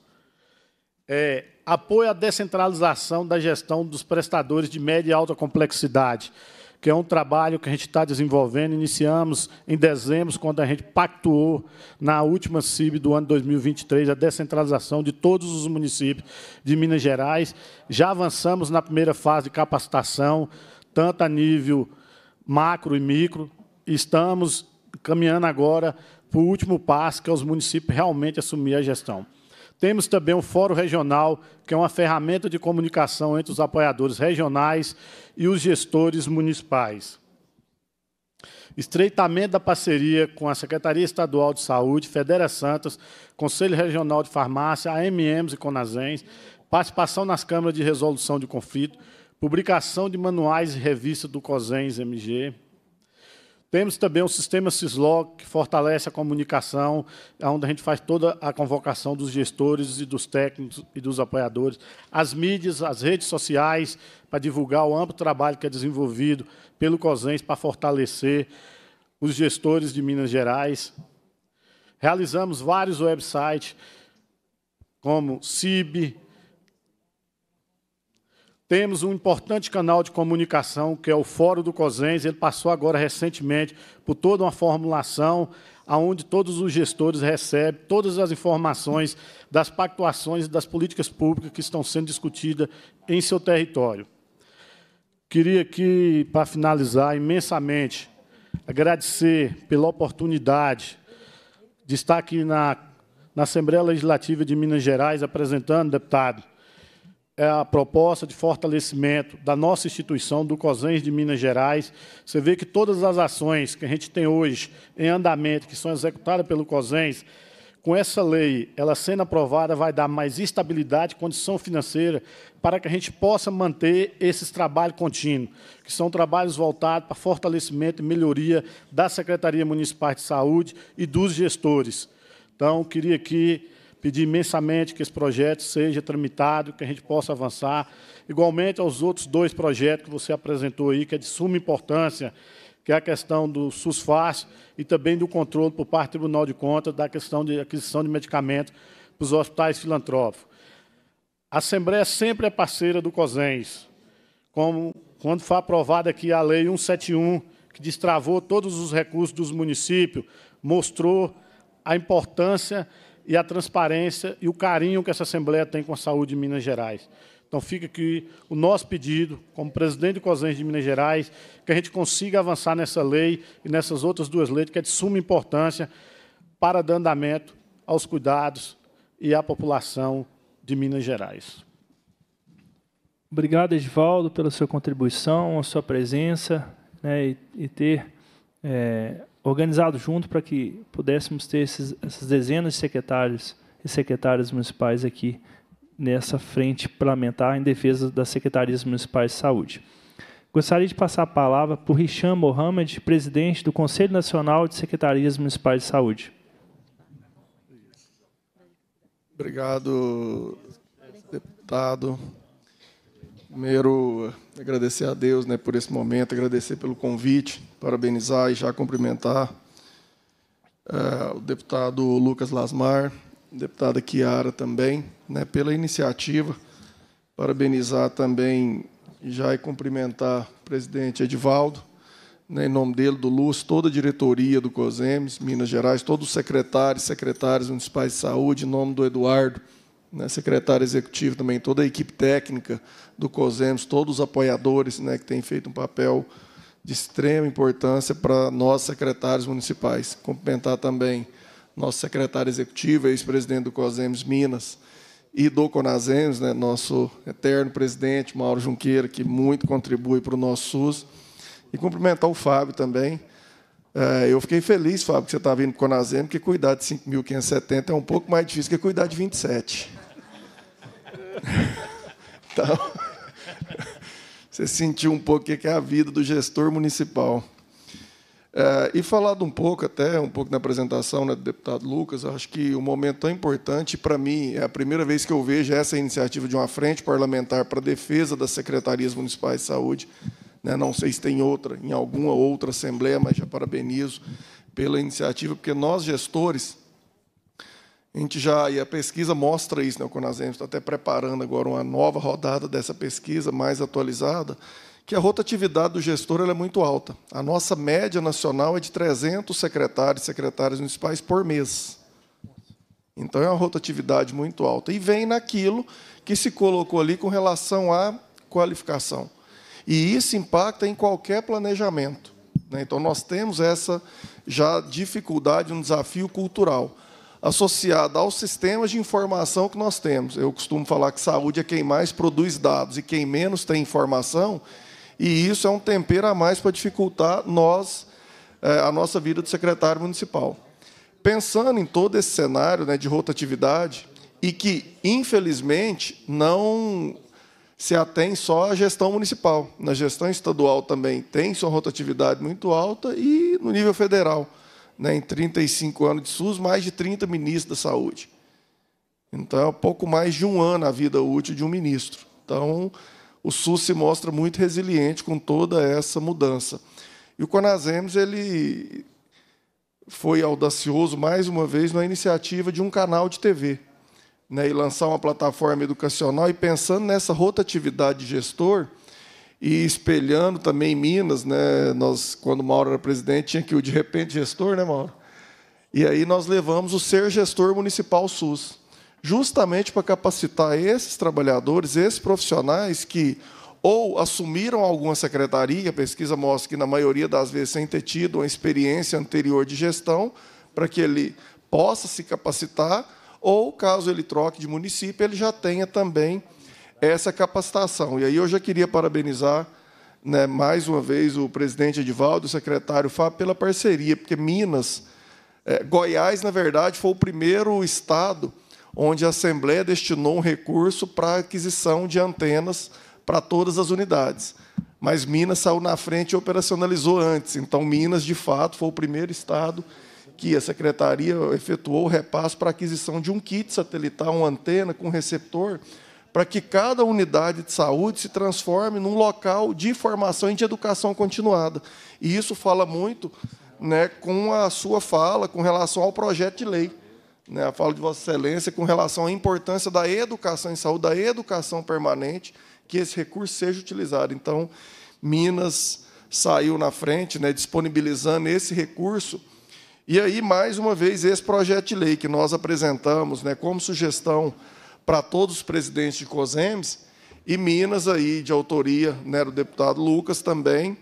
É, apoio à descentralização da gestão dos prestadores de média e alta complexidade, que é um trabalho que a gente está desenvolvendo. Iniciamos em dezembro, quando a gente pactuou, na última CIB do ano 2023, a descentralização de todos os municípios de Minas Gerais. Já avançamos na primeira fase de capacitação, tanto a nível macro e micro. Estamos caminhando agora para o último passo, que é os municípios realmente assumir a gestão. Temos também o Fórum Regional, que é uma ferramenta de comunicação entre os apoiadores regionais e os gestores municipais. Estreitamento da parceria com a Secretaria Estadual de Saúde, Federa Santos, Conselho Regional de Farmácia, AMMs e Conazens, participação nas câmaras de resolução de conflito, publicação de manuais e revistas do COSENS MG, temos também o sistema Syslock, que fortalece a comunicação, onde a gente faz toda a convocação dos gestores e dos técnicos e dos apoiadores. As mídias, as redes sociais, para divulgar o amplo trabalho que é desenvolvido pelo COSENS para fortalecer os gestores de Minas Gerais. Realizamos vários websites, como CIB, temos um importante canal de comunicação, que é o Fórum do COSENS. Ele passou agora recentemente por toda uma formulação onde todos os gestores recebem todas as informações das pactuações e das políticas públicas que estão sendo discutidas em seu território. Queria aqui, para finalizar, imensamente agradecer pela oportunidade de estar aqui na, na Assembleia Legislativa de Minas Gerais apresentando, deputado, é a proposta de fortalecimento da nossa instituição, do COSENS de Minas Gerais. Você vê que todas as ações que a gente tem hoje em andamento, que são executadas pelo COSENS, com essa lei, ela sendo aprovada, vai dar mais estabilidade, condição financeira, para que a gente possa manter esses trabalhos contínuos, que são trabalhos voltados para fortalecimento e melhoria da Secretaria Municipal de Saúde e dos gestores. Então, queria aqui pedir imensamente que esse projeto seja tramitado, que a gente possa avançar. Igualmente aos outros dois projetos que você apresentou aí, que é de suma importância, que é a questão do SUSFAS e também do controle por parte do Tribunal de Contas da questão de aquisição de medicamentos para os hospitais filantrópicos. A Assembleia sempre é parceira do COSENS, como quando foi aprovada aqui a Lei 171, que destravou todos os recursos dos municípios, mostrou a importância e a transparência e o carinho que essa Assembleia tem com a saúde de Minas Gerais. Então fica aqui o nosso pedido, como presidente do COSENS de Minas Gerais, que a gente consiga avançar nessa lei e nessas outras duas leis, que é de suma importância para dar andamento aos cuidados e à população de Minas Gerais. Obrigado, Edvaldo, pela sua contribuição, a sua presença né, e, e, ter é, organizado junto para que pudéssemos ter esses, essas dezenas de secretários e secretárias municipais aqui nessa frente parlamentar em defesa das secretarias municipais de saúde. Gostaria de passar a palavra para o Richam Mohamed, presidente do Conselho Nacional de Secretarias Municipais de Saúde. Obrigado, deputado. Primeiro, agradecer a Deus né, por esse momento, agradecer pelo convite, parabenizar e já cumprimentar eh, o deputado Lucas Lasmar, deputada Kiara também, né, pela iniciativa. Parabenizar também já e cumprimentar o presidente Edivaldo, né, em nome dele, do Lúcio, toda a diretoria do COSEMES, Minas Gerais, todos os secretários, secretários municipais de saúde, em nome do Eduardo, né, secretário executivo também, toda a equipe técnica do COSEMS, todos os apoiadores né, que têm feito um papel de extrema importância para nós, secretários municipais. Cumprimentar também nosso secretário executivo, ex-presidente do COSEMS Minas, e do CONASEMS, né, nosso eterno presidente, Mauro Junqueira, que muito contribui para o nosso SUS. E cumprimentar o Fábio também, é, eu fiquei feliz, Fábio, que você está vindo para o Conazem, porque cuidar de 5.570 é um pouco mais difícil que cuidar de 27. *laughs* Então, *laughs* você sentiu um pouco o que é a vida do gestor municipal. É, e falado um pouco, até um pouco na apresentação né, do deputado Lucas, acho que o um momento tão importante para mim, é a primeira vez que eu vejo essa iniciativa de uma frente parlamentar para a defesa das secretarias municipais de saúde, né? Não sei se tem outra, em alguma outra assembleia, mas já parabenizo pela iniciativa, porque nós, gestores, a gente já, e a pesquisa mostra isso, né? o Conasem está até preparando agora uma nova rodada dessa pesquisa, mais atualizada, que a rotatividade do gestor é muito alta. A nossa média nacional é de 300 secretários e secretárias municipais por mês. Então, é uma rotatividade muito alta. E vem naquilo que se colocou ali com relação à qualificação. E isso impacta em qualquer planejamento. Né? Então, nós temos essa já dificuldade, um desafio cultural associada aos sistemas de informação que nós temos. Eu costumo falar que saúde é quem mais produz dados e quem menos tem informação, e isso é um tempero a mais para dificultar nós eh, a nossa vida de secretário municipal. Pensando em todo esse cenário né, de rotatividade e que, infelizmente, não se atém só à gestão municipal. Na gestão estadual também tem sua rotatividade muito alta e no nível federal. Né, em 35 anos de SUS, mais de 30 ministros da saúde. Então, é pouco mais de um ano a vida útil de um ministro. Então, o SUS se mostra muito resiliente com toda essa mudança. E o Conasems, ele foi audacioso mais uma vez na iniciativa de um canal de TV né, e lançar uma plataforma educacional e pensando nessa rotatividade de gestor e espelhando também em Minas, né, nós quando Mauro era presidente tinha que o de repente gestor, né, Mauro? E aí nós levamos o ser gestor municipal SUS, justamente para capacitar esses trabalhadores, esses profissionais que ou assumiram alguma secretaria, a pesquisa mostra que na maioria das vezes sem ter tido uma experiência anterior de gestão, para que ele possa se capacitar ou caso ele troque de município, ele já tenha também essa capacitação. E aí eu já queria parabenizar né, mais uma vez o presidente Edivaldo, o secretário Fábio, pela parceria, porque Minas, é, Goiás, na verdade, foi o primeiro estado onde a Assembleia destinou um recurso para aquisição de antenas para todas as unidades. Mas Minas saiu na frente e operacionalizou antes. Então, Minas, de fato, foi o primeiro estado que a secretaria efetuou o repasse para aquisição de um kit satelital, uma antena com receptor, para que cada unidade de saúde se transforme num local de formação e de educação continuada. E isso fala muito né, com a sua fala com relação ao projeto de lei. Né, a fala de Vossa Excelência com relação à importância da educação em saúde, da educação permanente, que esse recurso seja utilizado. Então, Minas saiu na frente, né, disponibilizando esse recurso e aí, mais uma vez, esse projeto de lei que nós apresentamos né, como sugestão para todos os presidentes de COSEMES, e Minas, aí, de autoria né, do deputado Lucas também,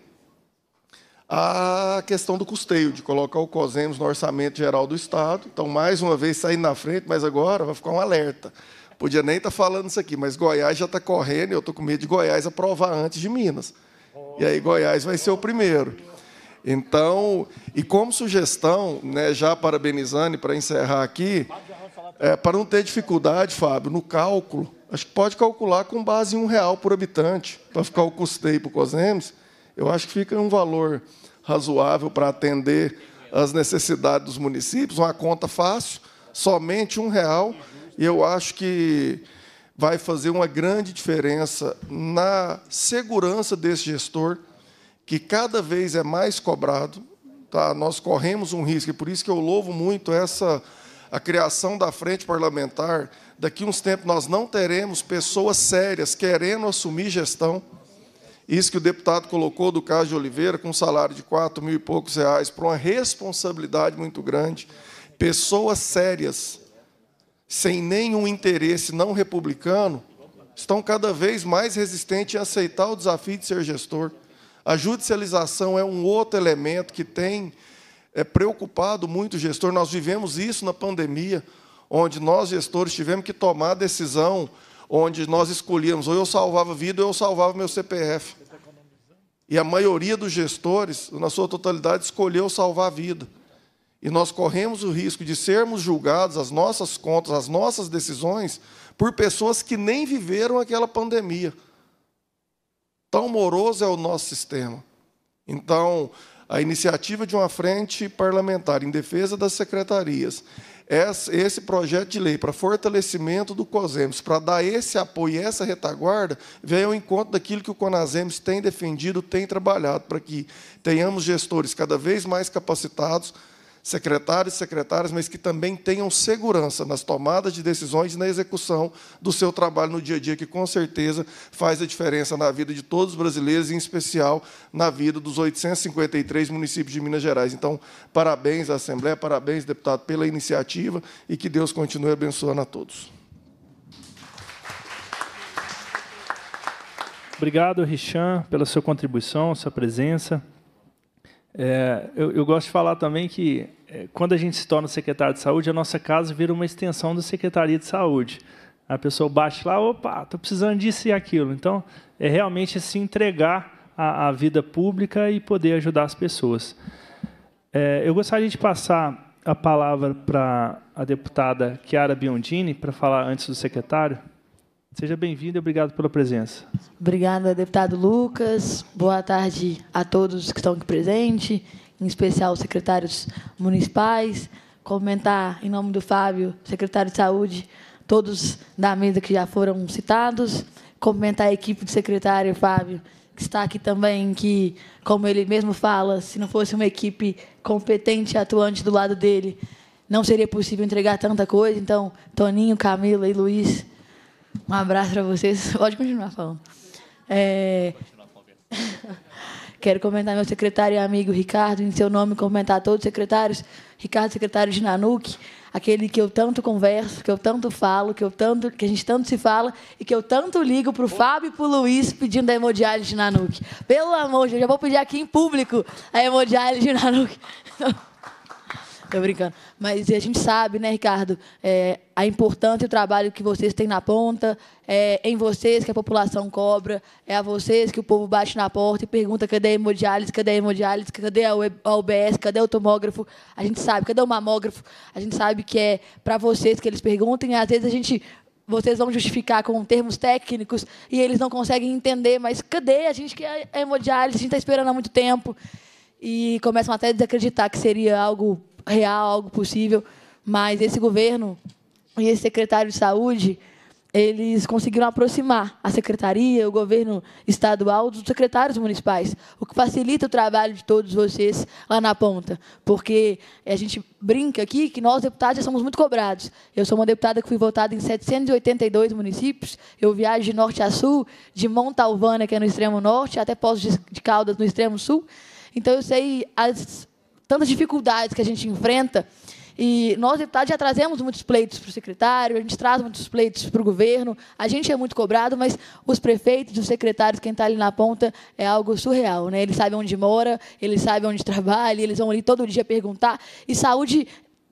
a questão do custeio, de colocar o COSEMES no orçamento geral do Estado. Então, mais uma vez, saindo na frente, mas agora vai ficar um alerta. Podia nem estar tá falando isso aqui, mas Goiás já está correndo e eu estou com medo de Goiás aprovar antes de Minas. E aí Goiás vai ser o primeiro. Então, e como sugestão, né, já parabenizando e para encerrar aqui, é, para não ter dificuldade, Fábio, no cálculo, acho que pode calcular com base em um real por habitante, para ficar o custeio para o COSEMES, eu acho que fica um valor razoável para atender as necessidades dos municípios, uma conta fácil, somente um real, e eu acho que vai fazer uma grande diferença na segurança desse gestor, que cada vez é mais cobrado. Tá? Nós corremos um risco, e por isso que eu louvo muito essa a criação da frente parlamentar. Daqui uns tempos nós não teremos pessoas sérias querendo assumir gestão. Isso que o deputado colocou do caso de Oliveira, com um salário de 4 mil e poucos reais, para uma responsabilidade muito grande. Pessoas sérias, sem nenhum interesse não republicano, estão cada vez mais resistentes a aceitar o desafio de ser gestor. A judicialização é um outro elemento que tem é, preocupado muito o gestor. Nós vivemos isso na pandemia, onde nós, gestores, tivemos que tomar a decisão onde nós escolhíamos, ou eu salvava a vida ou eu salvava meu CPF. E a maioria dos gestores, na sua totalidade, escolheu salvar a vida. E nós corremos o risco de sermos julgados, as nossas contas, as nossas decisões, por pessoas que nem viveram aquela pandemia tão moroso é o nosso sistema. Então, a iniciativa de uma frente parlamentar em defesa das secretarias, esse projeto de lei para fortalecimento do COSEMES, para dar esse apoio e essa retaguarda, veio ao encontro daquilo que o CONASEMES tem defendido, tem trabalhado, para que tenhamos gestores cada vez mais capacitados secretários e secretárias, mas que também tenham segurança nas tomadas de decisões e na execução do seu trabalho no dia a dia, que com certeza faz a diferença na vida de todos os brasileiros, e, em especial na vida dos 853 municípios de Minas Gerais. Então, parabéns à Assembleia, parabéns, deputado, pela iniciativa e que Deus continue abençoando a todos. Obrigado, Richan, pela sua contribuição, sua presença. É, eu, eu, gosto de falar também que é, quando a gente se torna secretário de saúde, a nossa casa vira uma extensão da secretaria de saúde. A pessoa bate lá, opa, estou precisando disso e aquilo. Então, é realmente se entregar à, à vida pública e poder ajudar as pessoas. É, eu gostaria de passar a palavra para a deputada Chiara Biondini, para falar antes do secretário. Seja bem-vindo e obrigado pela presença. Obrigada, deputado Lucas. Boa tarde a todos que estão aqui presentes, em especial os secretários municipais. Comentar, em nome do Fábio, secretário de Saúde, todos da mesa que já foram citados. Comentar a equipe do secretário Fábio, que está aqui também, que, como ele mesmo fala, se não fosse uma equipe competente e atuante do lado dele, não seria possível entregar tanta coisa. Então, Toninho, Camila e Luiz um abraço para vocês. Pode continuar falando. É... *laughs* Quero comentar meu secretário e amigo Ricardo, em seu nome, comentar todos os secretários. Ricardo, secretário de Nanuc, aquele que eu tanto converso, que eu tanto falo, que, eu tanto, que a gente tanto se fala e que eu tanto ligo para o Fábio e para o Luiz pedindo a hemodiálise de Nanuc. Pelo amor de Deus, eu já vou pedir aqui em público a hemodiálise de Nanuc. *laughs* Tô brincando. Mas a gente sabe, né, Ricardo, é, a importância e o trabalho que vocês têm na ponta, é em vocês que a população cobra, é a vocês que o povo bate na porta e pergunta cadê a hemodiálise, cadê a hemodiálise, cadê a UBS, cadê o tomógrafo? A gente sabe, cadê o mamógrafo? A gente sabe que é para vocês que eles perguntam e às vezes a gente vocês vão justificar com termos técnicos e eles não conseguem entender, mas cadê a gente que é hemodiálise? A gente está esperando há muito tempo. E começam até a desacreditar que seria algo real, algo possível, mas esse governo e esse secretário de saúde, eles conseguiram aproximar a secretaria, o governo estadual dos secretários municipais, o que facilita o trabalho de todos vocês lá na ponta, porque a gente brinca aqui que nós deputados já somos muito cobrados. Eu sou uma deputada que fui votada em 782 municípios, eu viajo de norte a sul, de Montalvânia que é no extremo norte, até Poços de Caldas, no extremo sul. Então eu sei as tantas dificuldades que a gente enfrenta. E nós, deputados, já trazemos muitos pleitos para o secretário, a gente traz muitos pleitos para o governo, a gente é muito cobrado, mas os prefeitos, os secretários, quem está ali na ponta, é algo surreal. Né? Eles sabem onde mora, eles sabem onde *laughs* trabalha, eles vão ali todo dia perguntar. E saúde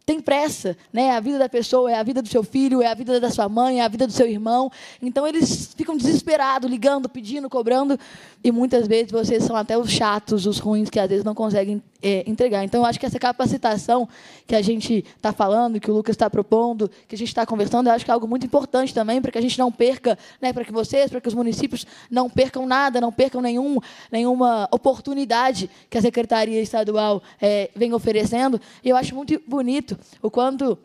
tem pressa, né? É a vida da pessoa é a vida do seu filho, é a vida da sua mãe, é a vida do seu irmão. Então eles ficam desesperados, ligando, pedindo, cobrando, e muitas vezes vocês são até os chatos, os ruins que às vezes não conseguem é, entregar. Então eu acho que essa capacitação que a gente está falando, que o Lucas está propondo, que a gente está conversando, eu acho que é algo muito importante também para que a gente não perca, né? Para que vocês, para que os municípios não percam nada, não percam nenhum, nenhuma oportunidade que a secretaria estadual é, vem oferecendo. E eu acho muito bonito muito o quanto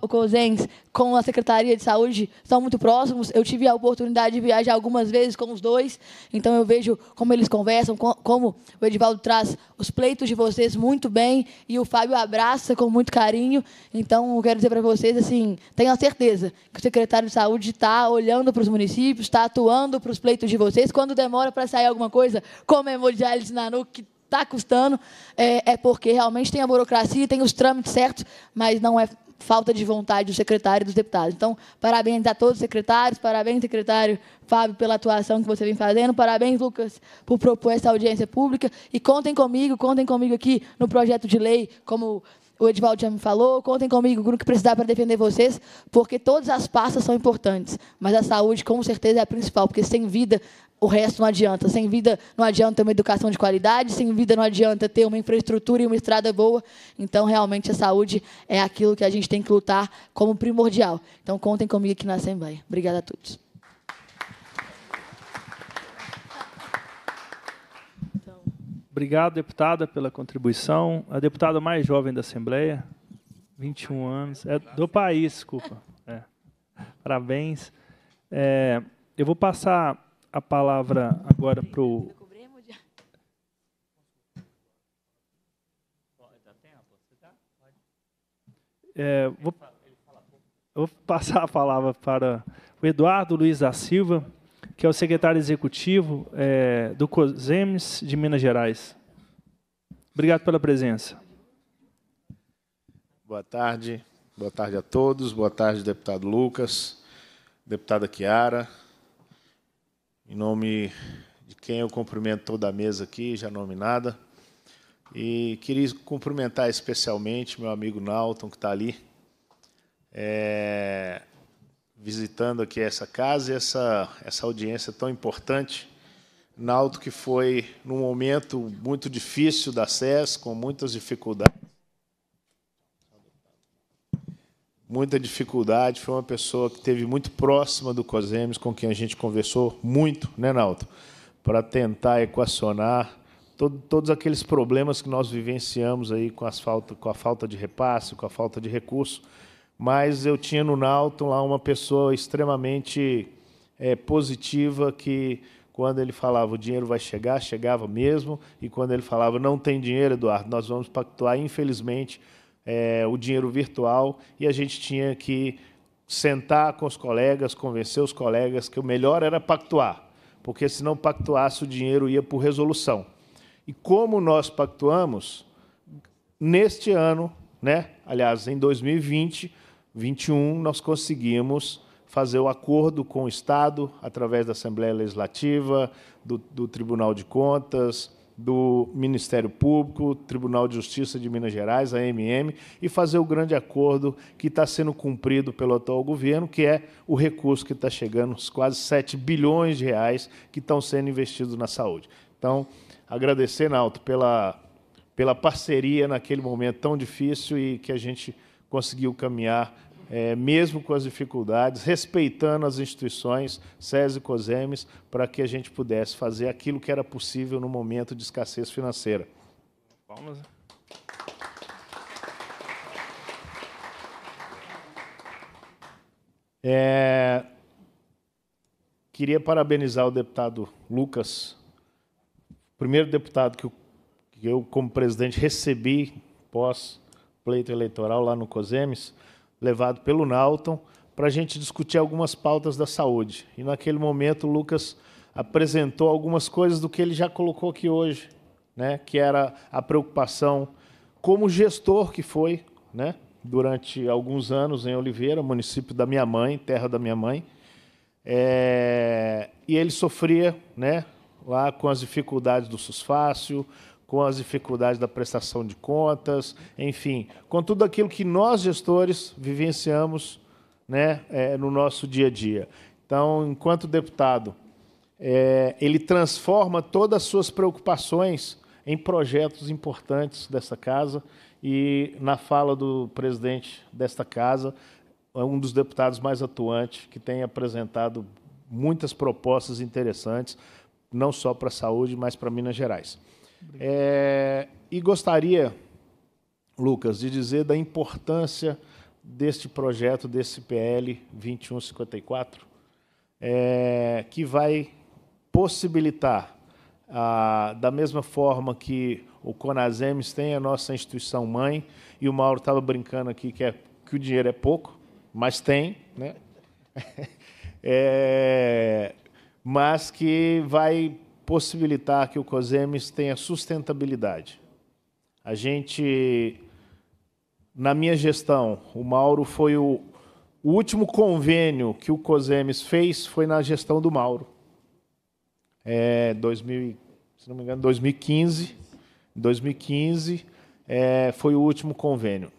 o Cozens com a Secretaria de Saúde são muito próximos. Eu tive a oportunidade de viajar algumas vezes com os dois, então eu vejo como eles conversam, como o Edivaldo traz os pleitos de vocês muito bem e o Fábio abraça com muito carinho. Então, eu quero dizer para vocês, assim, tenho a certeza que o secretário de Saúde está olhando para os municípios, está atuando para os pleitos de vocês. Quando demora para sair alguma coisa, como é hemodiálise na nuca, está custando, é, é, porque realmente tem a burocracia, tem os trâmites certos, mas não é falta de vontade do secretário e dos deputados. Então, parabéns a todos os secretários, parabéns, secretário Fábio, pela atuação que você vem fazendo, parabéns, Lucas, por propor essa audiência pública. E contem comigo, contem comigo aqui no projeto de lei, como o Edvaldo já me falou, contem comigo, no que precisar para defender vocês, porque todas as pastas são importantes, mas a saúde com certeza é a principal, porque sem vida o resto não adianta. Sem vida não adianta ter uma educação de qualidade, sem vida não adianta ter uma infraestrutura e uma estrada boa. Então, realmente, a saúde é aquilo que a gente tem que lutar como primordial. Então, contem comigo aqui na Assembleia. Obrigada a todos. Obrigado, deputada, pela contribuição. A deputada mais jovem da Assembleia, 21 anos. É do país, desculpa. É. Parabéns. É, eu vou passar a palavra agora para o. É, vou, vou passar a palavra para o Eduardo Luiz da Silva, que é o secretário executivo é, do COSEMES de Minas Gerais. Obrigado pela presença. Boa tarde. Boa tarde a todos. Boa tarde, deputado Lucas, deputada Kiara, em nome de quem eu cumprimento toda a mesa aqui, já nominada. E queria cumprimentar especialmente meu amigo Nalton, que está ali, é, visitando aqui essa casa e essa, essa audiência tão importante. Nalton, que foi num momento muito difícil da SES, com muitas dificuldades, muita dificuldade, foi uma pessoa que teve muito próxima do Cosemes, com quem a gente conversou muito, né, Naldo, para tentar equacionar todo, todos aqueles problemas que nós vivenciamos aí com, as falta, com a falta de repasse, com a falta de recurso. Mas eu tinha no Nalton lá uma pessoa extremamente é, positiva que quando ele falava o dinheiro vai chegar, chegava mesmo, e quando ele falava não tem dinheiro, Eduardo, nós vamos pactuar, infelizmente, é, o dinheiro virtual e a gente tinha que sentar com os colegas, convencer os colegas que o melhor era pactuar, porque se não pactuasse o dinheiro ia por resolução. E como nós pactuamos, neste ano, né, aliás, em 2020, 21, nós conseguimos fazer o acordo com o Estado, através da Assembleia Legislativa, do, do Tribunal de Contas, do Ministério Público, Tribunal de Justiça de Minas Gerais, a MM, e fazer o grande acordo que está sendo cumprido pelo atual governo, que é o recurso que está chegando, os quase 7 bilhões de reais que estão sendo investidos na saúde. Então, agradecer, Nalto, pela, pela parceria naquele momento tão difícil e que a gente conseguiu caminhar é, mesmo com as dificuldades, respeitando as instituições, SES e COSEMES, para que a gente pudesse fazer aquilo que era possível no momento de escassez financeira. Palmas. É, queria parabenizar o deputado Lucas, primeiro deputado que eu, que eu como presidente, recebi pós-pleito eleitoral lá no COSEMES levado pelo Nauton, para a gente discutir algumas pautas da saúde. E naquele momento o Lucas apresentou algumas coisas do que ele já colocou aqui hoje, né? que era a preocupação como gestor que foi, né? durante alguns anos em Oliveira, município da minha mãe, terra da minha mãe. É... e ele sofria, né, lá com as dificuldades do susfácio, com as dificuldades da prestação de contas, enfim, com tudo aquilo que nós gestores vivenciamos né, é, no nosso dia a dia. Então, enquanto deputado, é, ele transforma todas as suas preocupações em projetos importantes dessa casa e na fala do presidente desta casa, é um dos deputados mais atuantes que tem apresentado muitas propostas interessantes, não só para a saúde, mas para Minas Gerais. É, e gostaria, Lucas, de dizer da importância deste projeto, desse PL 2154, é, que vai possibilitar, a, da mesma forma que o Conasems tem a nossa instituição mãe, e o Mauro estava brincando aqui que, é, que o dinheiro é pouco, mas tem, né? *laughs* É, mas que vai possibilitar que o COSEMES tenha sustentabilidade. A gente, na minha gestão, o Mauro foi o, o último convênio que o COSEMES fez foi na gestão do Mauro. É, 2000, se não me engano, 2015. 2015 é, foi o último convênio.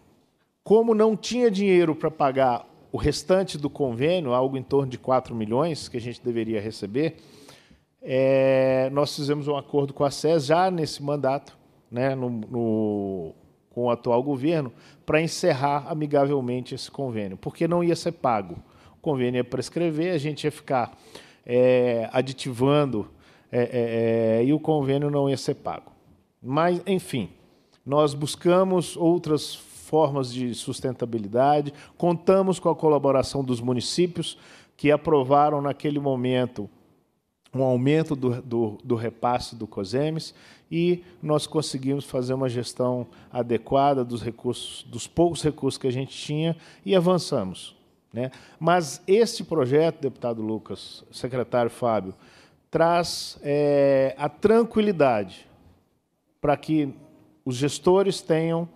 Como não tinha dinheiro para pagar o restante do convênio, algo em torno de 4 milhões que a gente deveria receber, é, nós fizemos um acordo com a SES já nesse mandato, né, no, no, com o atual governo, para encerrar amigavelmente esse convênio, porque não ia ser pago. O convênio ia prescrever, a gente ia ficar é, aditivando é, é, é, e o convênio não ia ser pago. Mas, enfim, nós buscamos outras formas de sustentabilidade, contamos com a colaboração dos municípios que aprovaram naquele momento um aumento do, do, do repasse do COSEMES e nós conseguimos fazer uma gestão adequada dos recursos, dos poucos recursos que a gente tinha e avançamos. Né? Mas este projeto, deputado Lucas, secretário Fábio, traz é, a tranquilidade para que os gestores tenham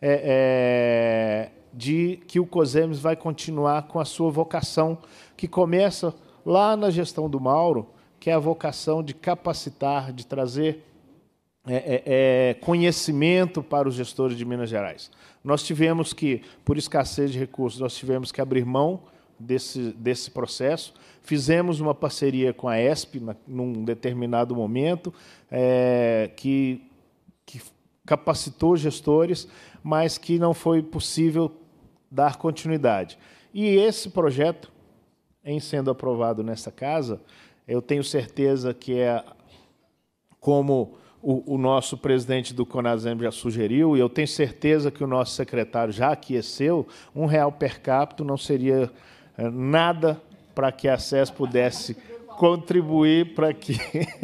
é, é, de que o COSEMES vai continuar com a sua vocação, que começa lá na gestão do Mauro, que é a vocação de capacitar, de trazer é, é, é, conhecimento para os gestores de Minas Gerais. Nós tivemos que, por escassez de recursos, nós tivemos que abrir mão desse, desse processo. Fizemos uma parceria com a ESP na, num determinado momento, é, que, que capacitou gestores, mas que não foi possível dar continuidade. E esse projeto, em sendo aprovado nesta casa, eu tenho certeza que é como o, o nosso presidente do Conasem já sugeriu, e eu tenho certeza que o nosso secretário já aqueceu, um real per capita não seria eh, nada para que a SES pudesse contribuir para que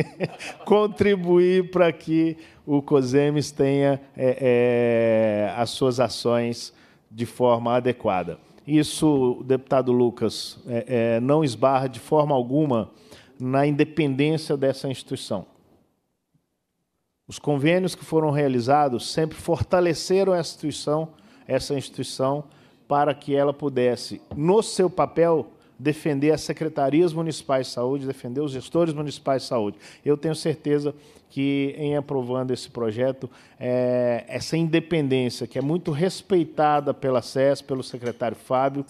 *laughs* contribuir para que o COSEMES tenha é, é, as suas ações de forma adequada. Isso, deputado Lucas, é, não esbarra de forma alguma na independência dessa instituição. Os convênios que foram realizados sempre fortaleceram essa instituição, essa instituição para que ela pudesse, no seu papel, defender as secretarias municipais de saúde, defender os gestores municipais de saúde. Eu tenho certeza que, em aprovando esse projeto, é, essa independência, que é muito respeitada pela SES, pelo secretário Fábio,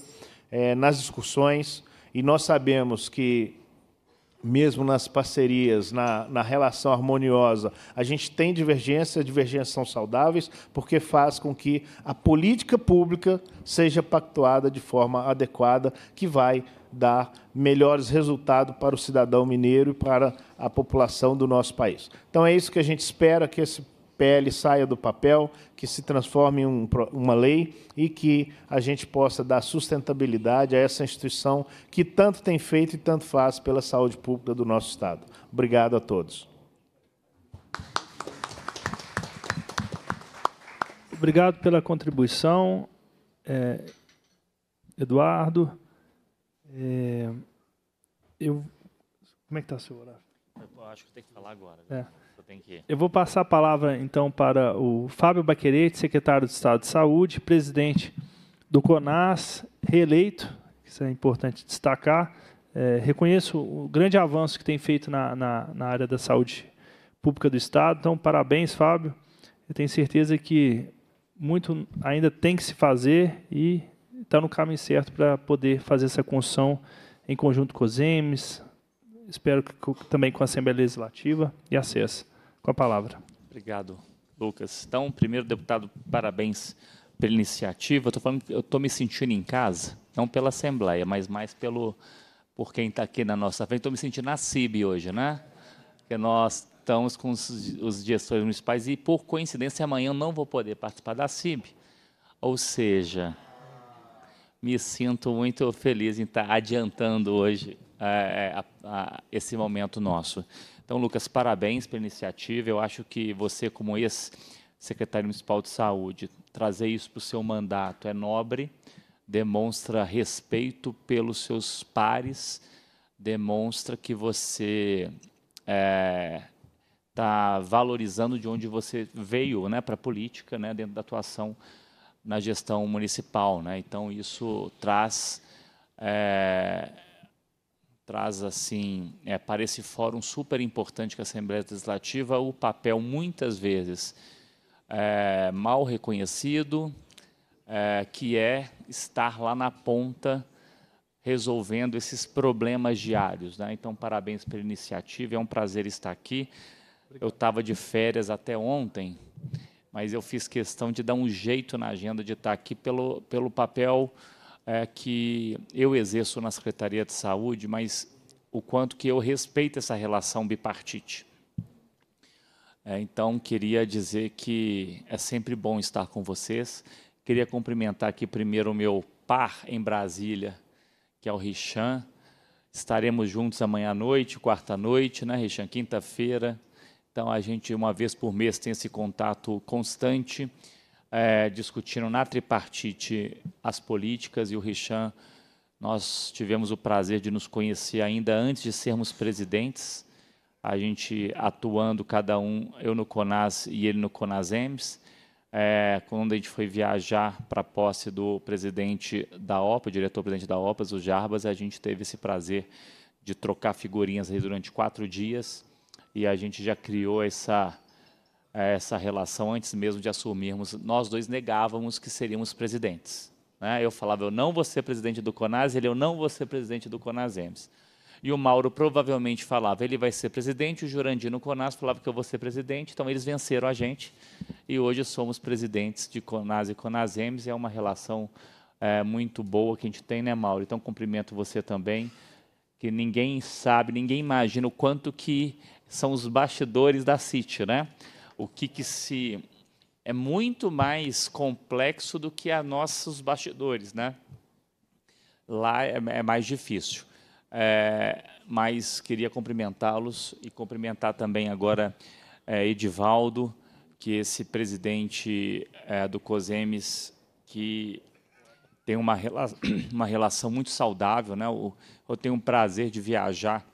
é, nas discussões, e nós sabemos que mesmo nas parcerias, na, na relação harmoniosa, a gente tem divergência, divergências são saudáveis, porque faz com que a política pública seja pactuada de forma adequada, que vai dar melhores resultados para o cidadão mineiro e para a população do nosso país. Então é isso que a gente espera que esse pele saia do papel, que se transforme em um, uma lei e que a gente possa dar sustentabilidade a essa instituição que tanto tem feito e tanto faz pela saúde pública do nosso Estado. Obrigado a todos. Obrigado pela contribuição, é, Eduardo. É, eu, como é que está seu horário? Eu acho que tem que falar agora. Né? É tem que... Eu vou passar a palavra, então, para o Fábio Baquerete, secretário do Estado de Saúde, presidente do CONAS, reeleito, isso é importante destacar. É, reconheço o grande avanço que tem feito na, na, na área da saúde pública do Estado. Então, parabéns, Fábio. Eu tenho certeza que muito ainda tem que se fazer e está no caminho certo para poder fazer essa construção em conjunto com os EMS. espero que também com a Assembleia Legislativa e a com a palavra. Obrigado, Lucas. Então, primeiro, deputado, parabéns pela iniciativa. Eu estou me sentindo em casa, não pela Assembleia, mas mais pelo por quem está aqui na nossa frente. Estou me sentindo na CIB hoje, né? Porque nós estamos com os, os gestores municipais e, por coincidência, amanhã eu não vou poder participar da CIB. Ou seja, me sinto muito feliz em estar tá adiantando hoje é, é, a, a, esse momento nosso. Então, Lucas, parabéns pela iniciativa. Eu acho que você, como ex-secretário municipal de saúde, trazer isso para o seu mandato é nobre, demonstra respeito pelos seus pares, demonstra que você está é, tá valorizando de onde você veio né, para a política, né, dentro da atuação na gestão municipal. Né? Então, isso traz. É, traz assim é, para esse fórum super importante que a Assembleia Legislativa o papel muitas vezes é, mal reconhecido, é, que é estar lá na ponta resolvendo esses problemas diários. Né? Então, parabéns pela iniciativa, é um prazer estar aqui. Eu estava de férias até ontem, mas eu fiz questão de dar um jeito na agenda de estar aqui pelo, pelo papel é, que eu exerço na Secretaria de Saúde, mas o quanto que eu respeito essa relação bipartite. É, então, queria dizer que é sempre bom estar com vocês. Queria cumprimentar aqui primeiro o meu par em Brasília, que é o Richan. Estaremos juntos amanhã à noite, quarta-noite, né, Richan? Quinta-feira. Então, a gente, uma vez por mês, tem esse contato constante é, discutiram na tripartite as políticas e o Richan, nós tivemos o prazer de nos conhecer ainda antes de sermos presidentes, a gente atuando cada um, eu no CONAS e ele no Conasems é, quando a gente foi viajar para a posse do presidente da OPA, diretor-presidente da Opa o Jarbas, a gente teve esse prazer de trocar figurinhas durante quatro dias e a gente já criou essa essa relação antes mesmo de assumirmos, nós dois negávamos que seríamos presidentes. Né? Eu falava, eu não vou ser presidente do Conas, ele, eu não vou ser presidente do Conasems. E o Mauro provavelmente falava, ele vai ser presidente, o Jurandino Conas falava que eu vou ser presidente, então eles venceram a gente. E hoje somos presidentes de Conas e Conasems, e é uma relação é, muito boa que a gente tem, né, Mauro? Então, cumprimento você também, que ninguém sabe, ninguém imagina o quanto que são os bastidores da City, né? o que, que se é muito mais complexo do que a nossos bastidores, né? Lá é, é mais difícil. É, mas queria cumprimentá-los e cumprimentar também agora é, Edivaldo, que é esse presidente é, do COSEMES, que tem uma, rela *coughs* uma relação muito saudável, né? Eu, eu tenho um prazer de viajar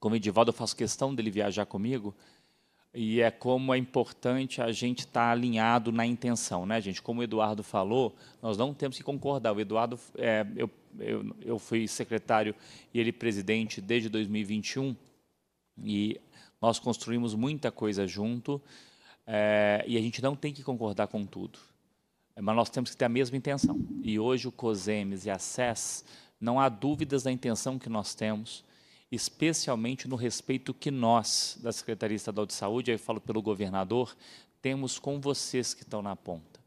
com o Edivaldo, eu faço questão dele viajar comigo e é como é importante a gente estar tá alinhado na intenção, né, gente? Como o Eduardo falou, nós não temos que concordar. O Eduardo, é, eu, eu, eu fui secretário e ele presidente desde 2021 e nós construímos muita coisa junto é, e a gente não tem que concordar com tudo, mas nós temos que ter a mesma intenção. E hoje o COSEMES e a SES, não há dúvidas da intenção que nós temos especialmente no respeito que nós, da Secretaria Estadual de Saúde, aí falo pelo governador, temos com vocês que estão na ponta.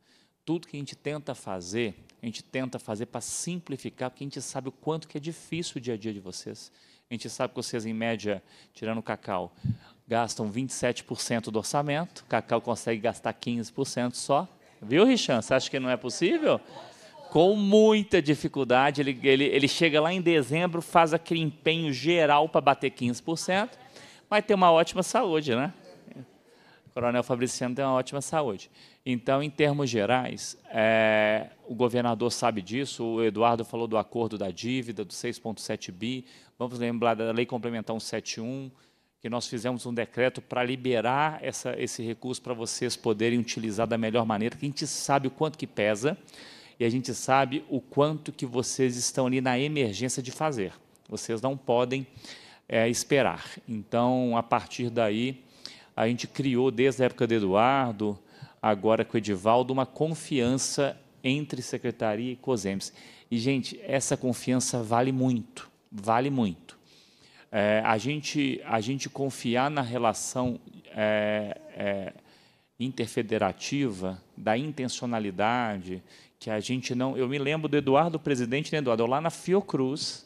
Tudo que a gente tenta fazer, a gente tenta fazer para simplificar, porque a gente sabe o quanto que é difícil o dia a dia de vocês. A gente sabe que vocês, em média, tirando o cacau, gastam 27% do orçamento, cacau consegue gastar 15% só. Viu, Richan? Você acha que não é possível? com muita dificuldade. Ele, ele, ele chega lá em dezembro, faz aquele empenho geral para bater 15%, mas tem uma ótima saúde, né? O coronel Fabriciano tem uma ótima saúde. Então, em termos gerais, é, o governador sabe disso, o Eduardo falou do acordo da dívida, do 6,7 bi, vamos lembrar da Lei Complementar 171, que nós fizemos um decreto para liberar essa, esse recurso para vocês poderem utilizar da melhor maneira, que a gente sabe o quanto que pesa e a gente sabe o quanto que vocês estão ali na emergência de fazer. Vocês não podem é, esperar. Então, a partir daí, a gente criou, desde a época do Eduardo, agora com o Edivaldo, uma confiança entre secretaria e COSEMES. E, gente, essa confiança vale muito, vale muito. É, a, gente, a gente confiar na relação é, é, interfederativa, da intencionalidade que a gente não. Eu me lembro do Eduardo, presidente, né, Eduardo? Lá na Fiocruz,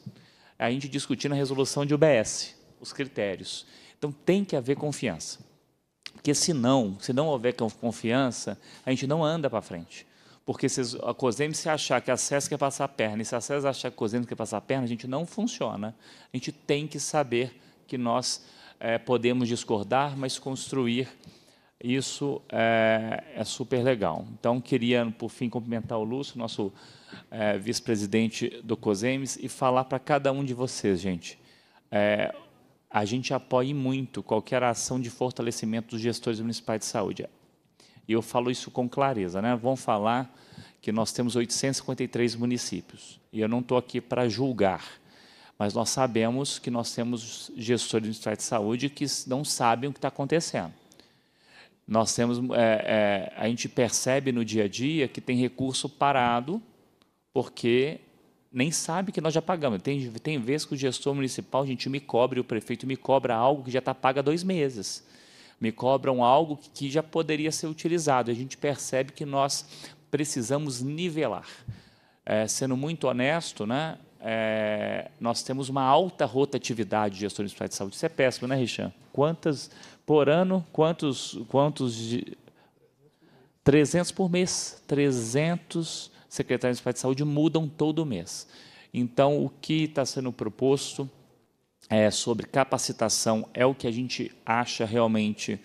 a gente discutindo a resolução de UBS, os critérios. Então tem que haver confiança. Porque se não, se não houver confiança, a gente não anda para frente. Porque se a COSEM se achar que a SES quer passar a perna, e se a SES achar que a COSEM quer passar a perna, a gente não funciona. A gente tem que saber que nós é, podemos discordar, mas construir isso é, é, super legal. Então, queria, por fim, cumprimentar o Lúcio, nosso é, vice-presidente do COSEMES, e falar para cada um de vocês, gente. É, a gente apoia muito qualquer ação de fortalecimento dos gestores municipais de saúde. E eu falo isso com clareza. Né? Vão falar que nós temos 853 municípios. E eu não estou aqui para julgar, mas nós sabemos que nós temos gestores municipais de saúde que não sabem o que está acontecendo. Nós temos, é, é, a gente percebe no dia a dia que tem recurso parado porque nem sabe que nós já pagamos. Tem, tem vezes que o gestor municipal, a gente me cobre, o prefeito me cobra algo que já está pago há dois meses. Me cobram algo que, que já poderia ser utilizado. A gente percebe que nós precisamos nivelar. É, sendo muito honesto, né, é, nós temos uma alta rotatividade de gestores de saúde. Isso é péssimo, né, Richan? Quantas por ano, quantos, quantos de, 300 por mês, 300 secretários de saúde mudam todo mês. Então, o que está sendo proposto é, sobre capacitação é o que a gente acha realmente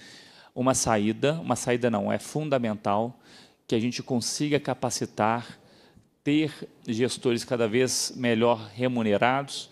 uma saída, uma saída não, é fundamental que a gente consiga capacitar ter gestores cada vez melhor remunerados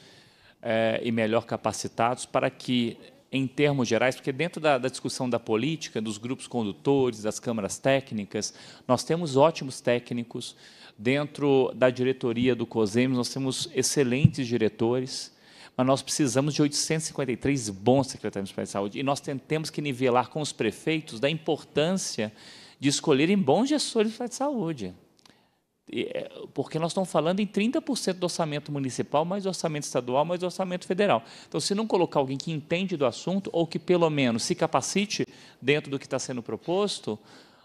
é, e melhor capacitados para que, em termos gerais, porque dentro da, da, discussão da política, dos grupos condutores, das câmaras técnicas, nós temos ótimos técnicos. Dentro da diretoria do COSEMES, nós temos excelentes diretores, mas nós precisamos de 853 bons secretários de saúde. E nós temos que nivelar com os prefeitos da importância de escolherem bons gestores de saúde. É, porque nós estamos falando em 30% do orçamento municipal, mais orçamento estadual, mais orçamento federal. Então, se não colocar alguém que entende do assunto ou que pelo menos se capacite dentro do que está sendo proposto,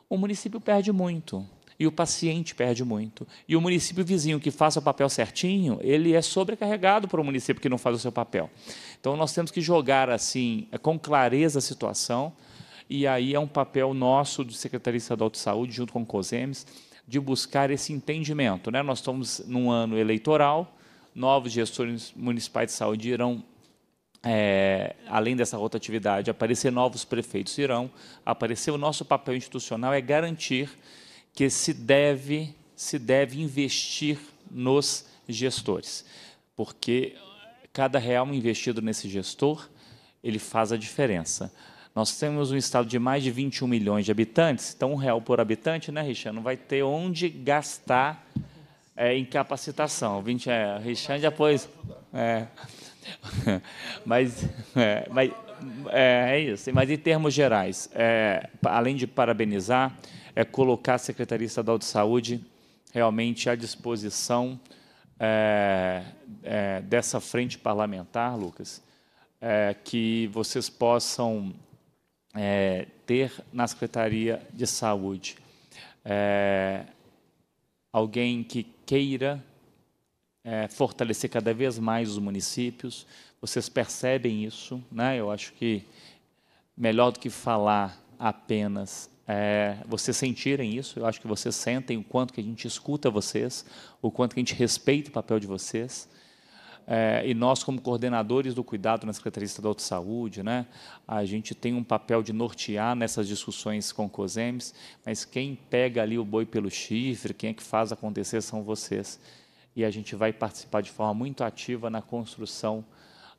o município perde muito e o paciente perde muito. E o município vizinho que faça o papel certinho, ele é sobrecarregado para o município que não faz o seu papel. Então, nós temos que jogar assim com clareza a situação. E aí é um papel nosso do Secretaria Estadual de Saúde, junto com o COSEMES, de buscar esse entendimento. Né? Nós estamos num ano eleitoral, novos gestores municipais de saúde irão é, além dessa rotatividade, aparecer novos prefeitos irão aparecer. O nosso papel institucional é garantir que se deve, se deve investir nos gestores, porque cada real investido nesse gestor, ele faz a diferença. Nós temos um estado de mais de 21 milhões de habitantes, então um real por habitante, né, Richard? Não vai ter onde gastar é, em capacitação. 20, é, Richard depois. É, *laughs* mas, é, mas é, é, isso. Mas em termos gerais, é, além de parabenizar, é colocar a Secretaria Estadual de Saúde realmente à disposição é, é, dessa frente parlamentar, Lucas, é, que vocês possam é, ter na Secretaria de Saúde é, alguém que queira é, fortalecer cada vez mais os municípios. Vocês percebem isso, né? Eu acho que melhor do que falar apenas é, vocês sentirem isso, eu acho que vocês sentem o quanto que a gente escuta vocês, o quanto que a gente respeita o papel de vocês, é, e nós, como coordenadores do cuidado na Secretaria Estadual de Saúde, né, a gente tem um papel de nortear nessas discussões com o COSEMES, mas quem pega ali o boi pelo chifre, quem é que faz acontecer são vocês. E a gente vai participar de forma muito ativa na construção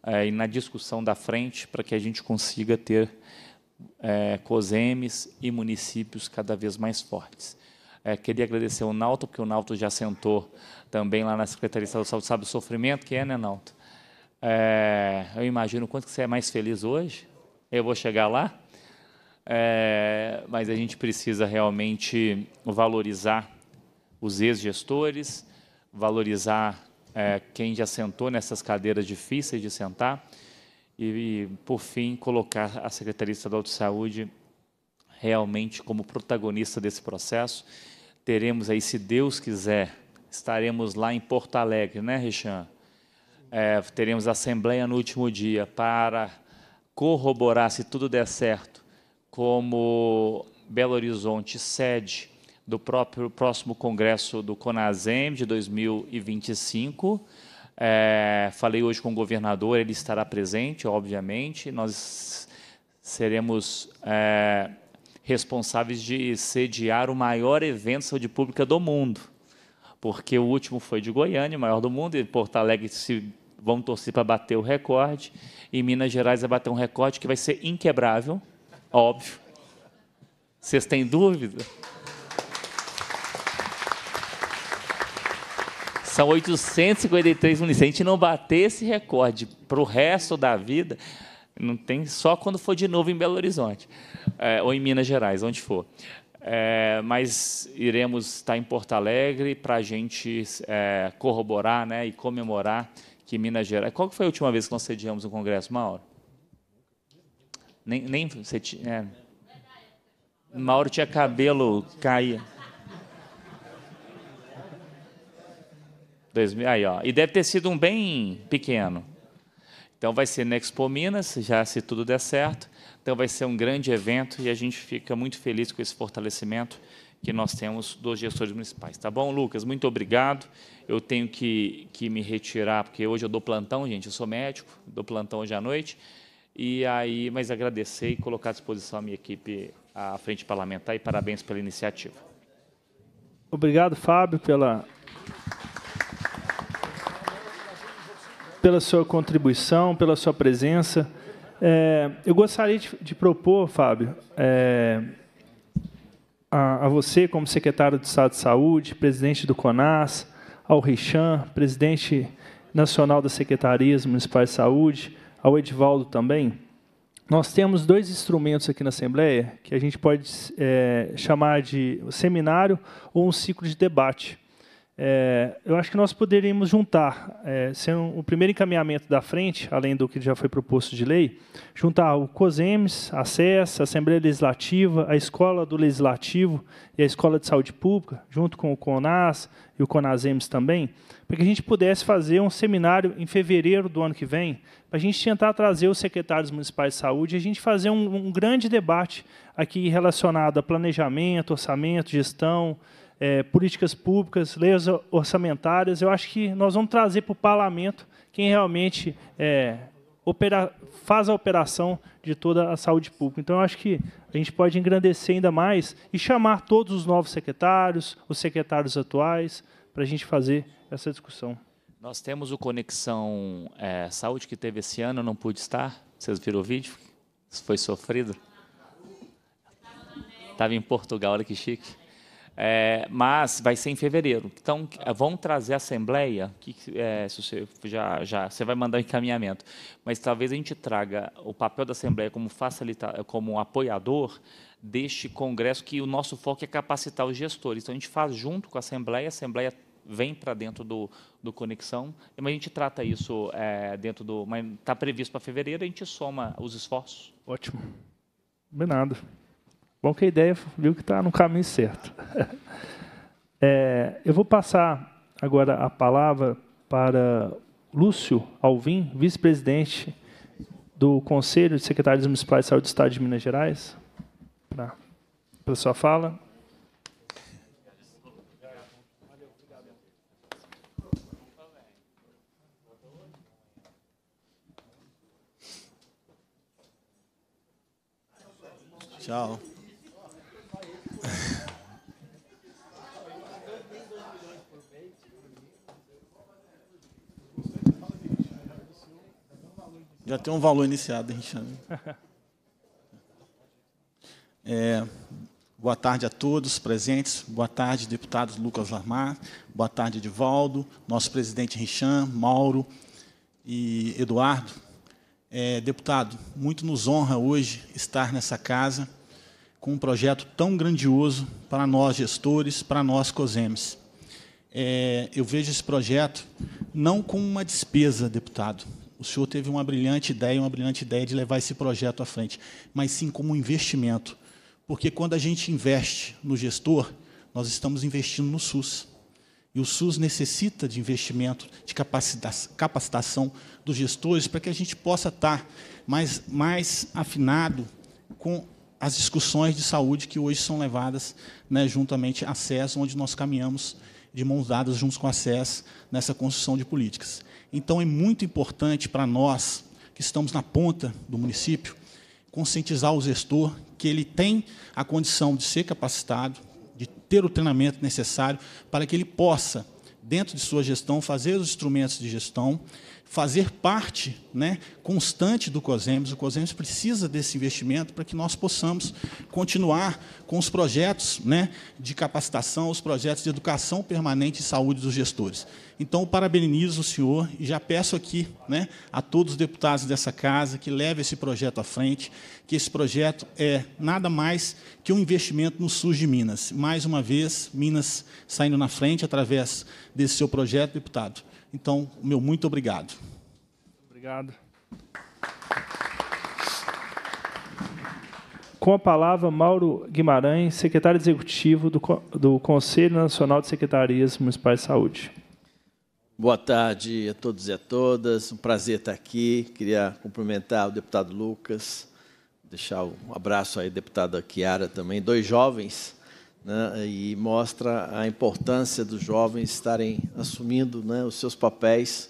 é, e na discussão da frente para que a gente consiga ter é, COSEMES e municípios cada vez mais fortes. É, queria agradecer o Nauto, porque o Nauto já sentou também lá na Secretaria de Saúde, sabe o sofrimento que é, né, Nauto? É, eu imagino o quanto você é mais feliz hoje. Eu vou chegar lá. É, mas a gente precisa realmente valorizar os ex-gestores, valorizar é, quem já sentou nessas cadeiras difíceis de sentar e, e, por fim, colocar a Secretaria Estadual de Saúde realmente como protagonista desse processo teremos aí, se Deus quiser, estaremos lá em Porto Alegre, né, Richan? É, teremos assembleia no último dia para corroborar, se tudo der certo, como Belo Horizonte sede do próprio próximo congresso do Conasem de 2025. É, falei hoje com o governador, ele estará presente, obviamente. Nós seremos é, responsáveis de sediar o maior evento de saúde pública do mundo, porque o último foi de Goiânia, o maior do mundo, e Porto Alegre se vão torcer para bater o recorde, e Minas Gerais vai bater um recorde que vai ser inquebrável, óbvio. Vocês têm dúvida? São 853 municípios. Se a gente não bater esse recorde para o resto da vida, não tem só quando for de novo em Belo Horizonte é, ou em Minas Gerais, onde for. É, mas iremos estar em Porto Alegre para a gente é, corroborar né, e comemorar que Minas Gerais. Qual foi a última vez que nós sediamos o um congresso, Mauro? Nem, nem você tinha. É. Mauro tinha cabelo caía. Aí, ó. E deve ter sido um bem pequeno. Então vai ser na Expo Minas, já se tudo der certo. Então vai ser um grande evento e a gente fica muito feliz com esse fortalecimento que nós temos dos gestores municipais. Tá bom, Lucas? Muito obrigado. Eu tenho que, que me retirar, porque hoje eu dou plantão, gente. Eu sou médico, dou plantão hoje à noite. E aí, mas agradecer e colocar à disposição a minha equipe à frente parlamentar e parabéns pela iniciativa. Obrigado, Fábio, pela pela sua contribuição, pela sua presença. É, eu gostaria de, de propor, Fábio, é, a, a, você, como secretário do Estado de Saúde, presidente do CONAS, ao Richan, presidente nacional das secretarias municipais de saúde, ao Edivaldo também, nós temos dois instrumentos aqui na Assembleia que a gente pode é, chamar de seminário ou um ciclo de debate. É, eu acho que nós poderíamos juntar, é, o primeiro encaminhamento da frente, além do que já foi proposto de lei, juntar o COSEMES, a CES, a Assembleia Legislativa, a Escola do Legislativo e a Escola de Saúde Pública, junto com o CONAS e o CONASEMES também, para que a gente pudesse fazer um seminário em fevereiro do ano que vem, para a gente tentar trazer os secretários municipais de saúde e a gente fazer um, um grande debate aqui relacionado a planejamento, orçamento, gestão, é, políticas públicas, leis orçamentárias. Eu acho que nós vamos trazer para o parlamento quem realmente é, opera, faz a operação de toda a saúde pública. Então, eu acho que a gente pode engrandecer ainda mais e chamar todos os novos secretários, os secretários atuais, para a gente fazer essa discussão. Nós temos o Conexão é, Saúde que teve esse ano, não pude estar. Vocês viram o vídeo? foi sofrido? Estava em Portugal, olha que chique. É, mas vai ser em fevereiro. Então, eh, vão trazer a Assembleia, que, é, se você, já, já, você vai mandar o encaminhamento, mas talvez a gente traga o papel da Assembleia como, facilita, como um apoiador deste Congresso, que o nosso foco é capacitar os gestores. Então, a gente faz junto com a Assembleia, a Assembleia vem para dentro do, do Conexão, mas a gente trata isso é, dentro do... Está previsto para fevereiro, a gente soma os esforços. Ótimo. De nada. Bom que a ideia viu que está no caminho certo. *laughs* É, eu vou passar agora a palavra para Lúcio Alvim, vice-presidente do Conselho de Secretários Municipais de Saúde do Estado de Minas Gerais, para a sua fala. Tchau. Já tem um valor iniciado, hein, Xande? *laughs* É, boa tarde a todos presentes. Boa tarde, deputados Lucas Larmar. Boa tarde, Edivaldo. Nosso presidente Richan, Mauro e Eduardo. É, deputado, muito nos honra hoje estar nessa casa com um projeto tão grandioso para nós gestores, para nós COSEMES. É, eu vejo esse projeto não como uma despesa, deputado, o senhor teve uma brilhante ideia, uma brilhante ideia de levar esse projeto à frente, mas sim como um investimento. Porque quando a gente investe no gestor, nós estamos investindo no SUS. E o SUS necessita de investimento, de capacitação dos gestores para que a gente possa estar mais, mais afinado com as discussões de saúde que hoje são levadas né, juntamente à SES, onde nós caminhamos de mãos dadas juntos com a SES nessa construção de políticas. Então é muito importante para nós, que estamos na ponta do município, conscientizar o gestor que ele tem a condição de ser capacitado, de ter o treinamento necessário para que ele possa, dentro de sua gestão, fazer os instrumentos de gestão, fazer parte né, constante do COSEMES. O COSEMES precisa desse investimento para que nós possamos continuar com os projetos né, de capacitação, os projetos de educação permanente e saúde dos gestores. Então, parabenizo o senhor e já peço aqui né, a todos os deputados dessa casa que leve esse projeto à frente, que esse projeto é nada mais que um investimento no SUS de Minas. Mais uma vez, Minas saindo na frente através desse seu projeto, deputado. Então, meu muito obrigado. Obrigado. Com a palavra, Mauro Guimarães, secretário executivo do, do Conselho Nacional de Secretarias Municipais de Saúde. Boa tarde a todos e a todas. Um prazer estar aqui. Queria cumprimentar o deputado Lucas, deixar um abraço aí, deputada Kiara também, dois jovens né, e mostra a importância dos jovens estarem assumindo né, os seus papéis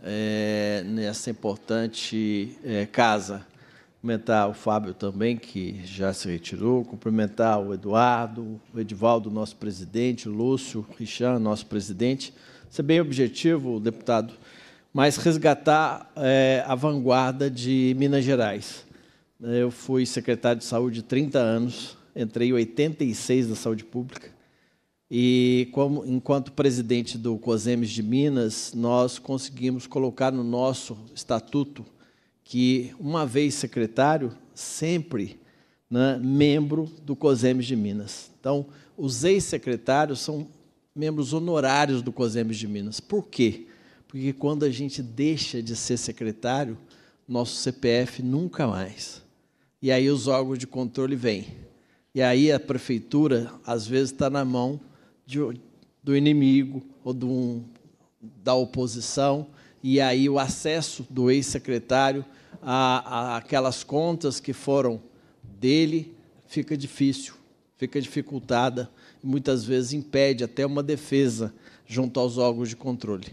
é, nessa importante é, casa. Cumprimentar o Fábio também, que já se retirou, cumprimentar o Eduardo, o Edivaldo, nosso presidente, o Lúcio, o Richan, nosso presidente. Ser é bem objetivo, deputado, mas resgatar é, a vanguarda de Minas Gerais. Eu fui secretário de saúde 30 anos, entrei em 86 na saúde pública. E como, enquanto presidente do COSEMES de Minas, nós conseguimos colocar no nosso estatuto que, uma vez secretário, sempre né, membro do COSEMES de Minas. Então, os ex-secretários são membros honorários do COSEMES de Minas. Por quê? Porque quando a gente deixa de ser secretário, nosso CPF nunca mais. E aí os órgãos de controle vêm. E aí a prefeitura, às vezes, está na mão de, do inimigo ou um da oposição, e aí o acesso do ex-secretário a, a aquelas contas que foram dele fica difícil, fica dificultada, e muitas vezes impede até uma defesa junto aos órgãos de controle.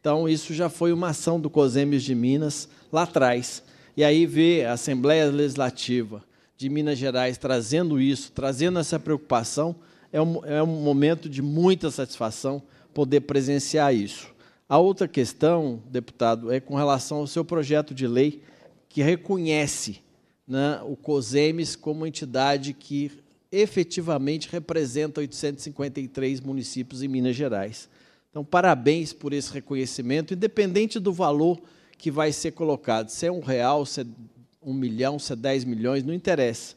Então, isso já foi uma ação do COSEMES de Minas lá atrás. E aí vê a Assembleia Legislativa, de Minas Gerais trazendo isso, trazendo essa preocupação, é um, é um momento de muita satisfação poder presenciar isso. A outra questão, deputado, é com relação ao seu projeto de lei que reconhece né, o COSEMES como entidade que efetivamente representa 853 municípios em Minas Gerais. Então, parabéns por esse reconhecimento, independente do valor que vai ser colocado, se é um real, se é um milhão, se é 10 milhões, não interessa.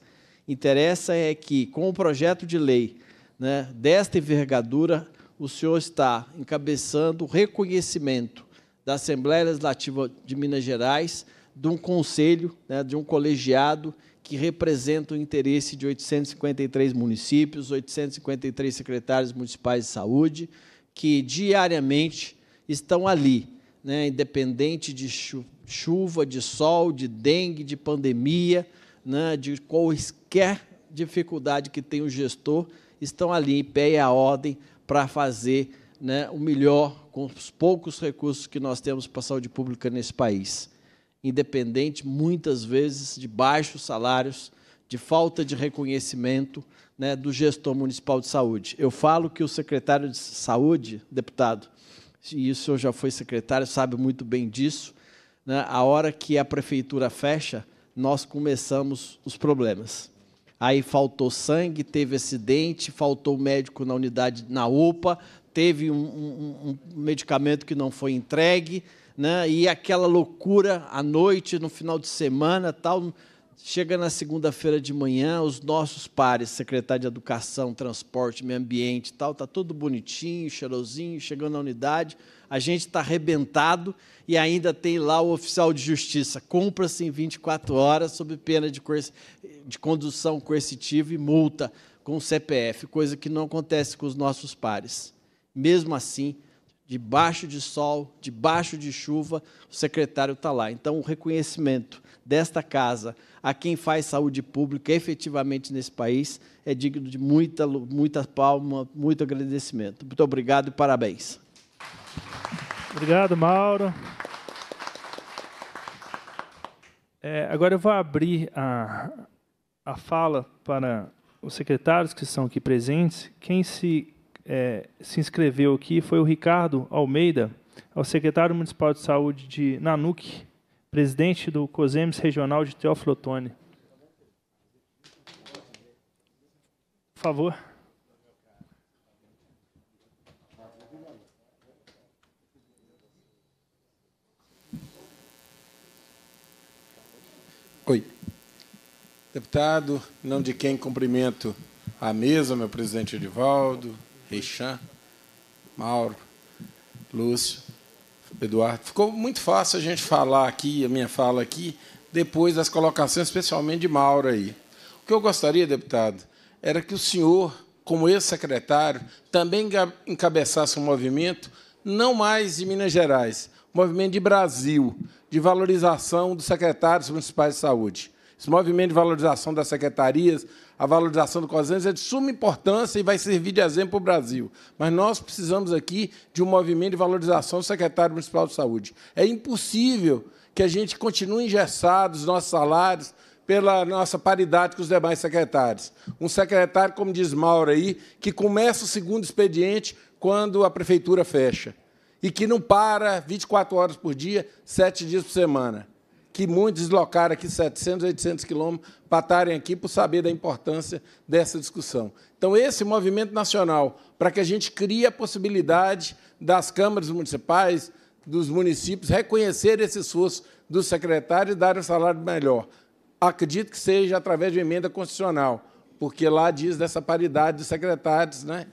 Interessa é que, com o projeto de lei né, desta envergadura, o senhor está encabeçando o reconhecimento da Assembleia Legislativa de Minas Gerais, de um conselho, né, de um colegiado que representa o interesse de 853 municípios, 853 secretários municipais de saúde, que diariamente estão ali né, independente de chuva, de sol, de dengue, de pandemia, né, de qualquer dificuldade que tem o gestor, estão ali em pé e a ordem para fazer né, o melhor com os poucos recursos que nós temos para a saúde pública nesse país. Independente, muitas vezes, de baixos salários, de falta de reconhecimento né, do gestor municipal de saúde. Eu falo que o secretário de saúde, deputado, e o senhor já foi secretário, sabe muito bem disso, né? a hora que a prefeitura fecha, nós começamos os problemas. Aí faltou sangue, teve acidente, faltou médico na unidade, na UPA, teve um, um, um medicamento que não foi entregue, né? e aquela loucura à noite, no final de semana, tal Chega na segunda-feira de manhã, os nossos pares, secretário de Educação, Transporte, Meio Ambiente e tal, está todo bonitinho, cheirosinho, chegando na unidade, a gente está arrebentado e ainda tem lá o oficial de justiça. Compra-se em 24 horas sob pena de, de condução coercitiva e multa com o CPF, coisa que não acontece com os nossos pares. Mesmo assim, debaixo de sol, debaixo de chuva, o secretário está lá. Então, o reconhecimento desta casa a quem faz saúde pública efetivamente nesse país é digno de muita, muita palma, muito agradecimento. Muito obrigado e parabéns. Obrigado, Mauro. É, agora eu vou abrir a, a fala para os secretários que estão aqui presentes. Quem se, é, se inscreveu aqui foi o Ricardo Almeida, é o secretário municipal de saúde de Nanuque, presidente do COSEMES Regional de Teófilo Otoni. Por favor. Oi. Deputado, em nome de quem cumprimento a mesa, meu presidente Edivaldo, Reixan, Mauro, Lúcio, Eduardo. Ficou muito fácil a gente falar aqui, a minha fala aqui, depois das colocações, especialmente de Mauro aí. O que eu gostaria, deputado, era que o senhor, como ex-secretário, também encabeçasse um movimento, não mais de Minas Gerais, um movimento de Brasil, de valorização dos secretários municipais de saúde. Esse movimento de valorização das secretarias, a valorização do COSANS é de suma importância e vai servir de exemplo para o Brasil. Mas nós precisamos aqui de um movimento de valorização do secretário municipal de saúde. É impossível que a gente continue engessados nossos salários pela nossa paridade com os demais secretários. Um secretário, como diz Mauro aí, que começa o segundo expediente quando a prefeitura fecha e que não para 24 horas por dia, sete dias por semana que muitos deslocaram aqui 700, 800 quilômetros para estarem aqui por saber da importância dessa discussão. Então, esse movimento nacional, para que a gente crie a possibilidade das câmaras municipais, dos municípios, reconhecer esse esforço do secretário e dar um salário melhor. Acredito que seja através de emenda constitucional, porque lá diz dessa paridade de secretários, né?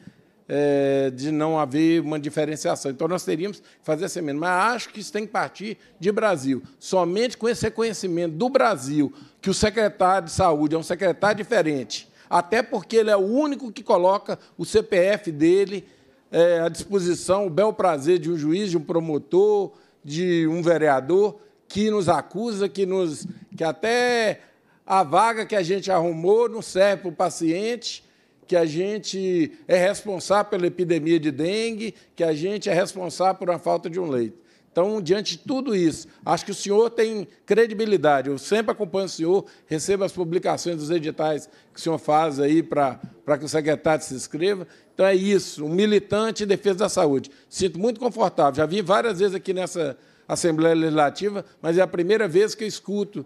é, de não haver uma diferenciação. Então, nós teríamos que fazer essa emenda. Mas acho que isso tem que partir de Brasil. Somente com esse reconhecimento do Brasil, que o secretário de saúde é um secretário diferente, até porque ele é o único que coloca o CPF dele é, à disposição, o bel prazer de um juiz, de um promotor, de um vereador, que nos acusa, que, nos, que até a vaga que a gente arrumou não serve para o paciente que a gente é responsável pela epidemia de dengue, que a gente é responsável por uma falta de um leito. Então, diante de tudo isso, acho que o senhor tem credibilidade. Eu sempre acompanho o senhor, recebo as publicações dos editais que o senhor faz aí para, para que o secretário se inscreva. Então, é isso, um militante em defesa da saúde. Sinto muito confortável. Já vi várias vezes aqui nessa Assembleia Legislativa, mas é a primeira vez que eu escuto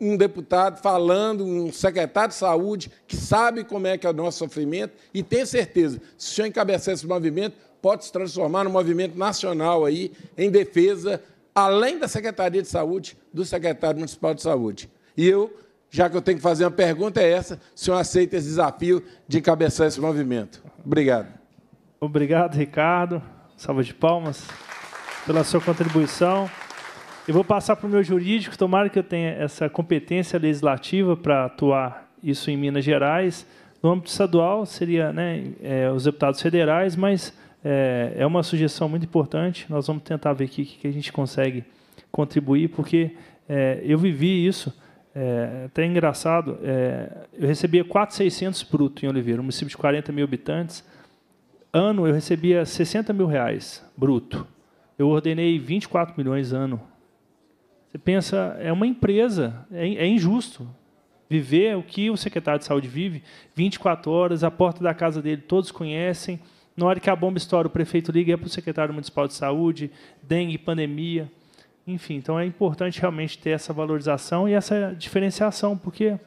um deputado falando, um secretário de saúde, que sabe como é que é o nosso sofrimento e tem certeza, se o senhor encabeçar esse movimento, pode se transformar num movimento nacional aí em defesa, além da Secretaria de Saúde, do secretário municipal de saúde. E eu, já que eu tenho que fazer uma pergunta, é essa: se o senhor aceita esse desafio de encabeçar esse movimento? Obrigado. Obrigado, Ricardo. Salva de palmas pela sua contribuição. Eu vou passar para o meu jurídico, tomara que eu tenha essa competência legislativa para atuar isso em Minas Gerais. No âmbito estadual, seria né, é, os deputados federais, mas é, é, uma sugestão muito importante. Nós vamos tentar ver aqui o que a gente consegue contribuir, porque é, eu vivi isso. É, até engraçado, é, eu recebia 4,600 bruto em Oliveira, um município de 40 mil habitantes. Ano eu recebia 60 mil reais bruto. Eu ordenei 24 milhões ano você pensa, é uma empresa, é, é injusto. Viver o que o secretário de saúde vive, 24 horas, a porta da casa dele todos conhecem. Na hora que a bomba estoura, o prefeito liga é para o secretário municipal de saúde, dengue, pandemia. Enfim, então é importante realmente ter essa valorização e essa diferenciação, porque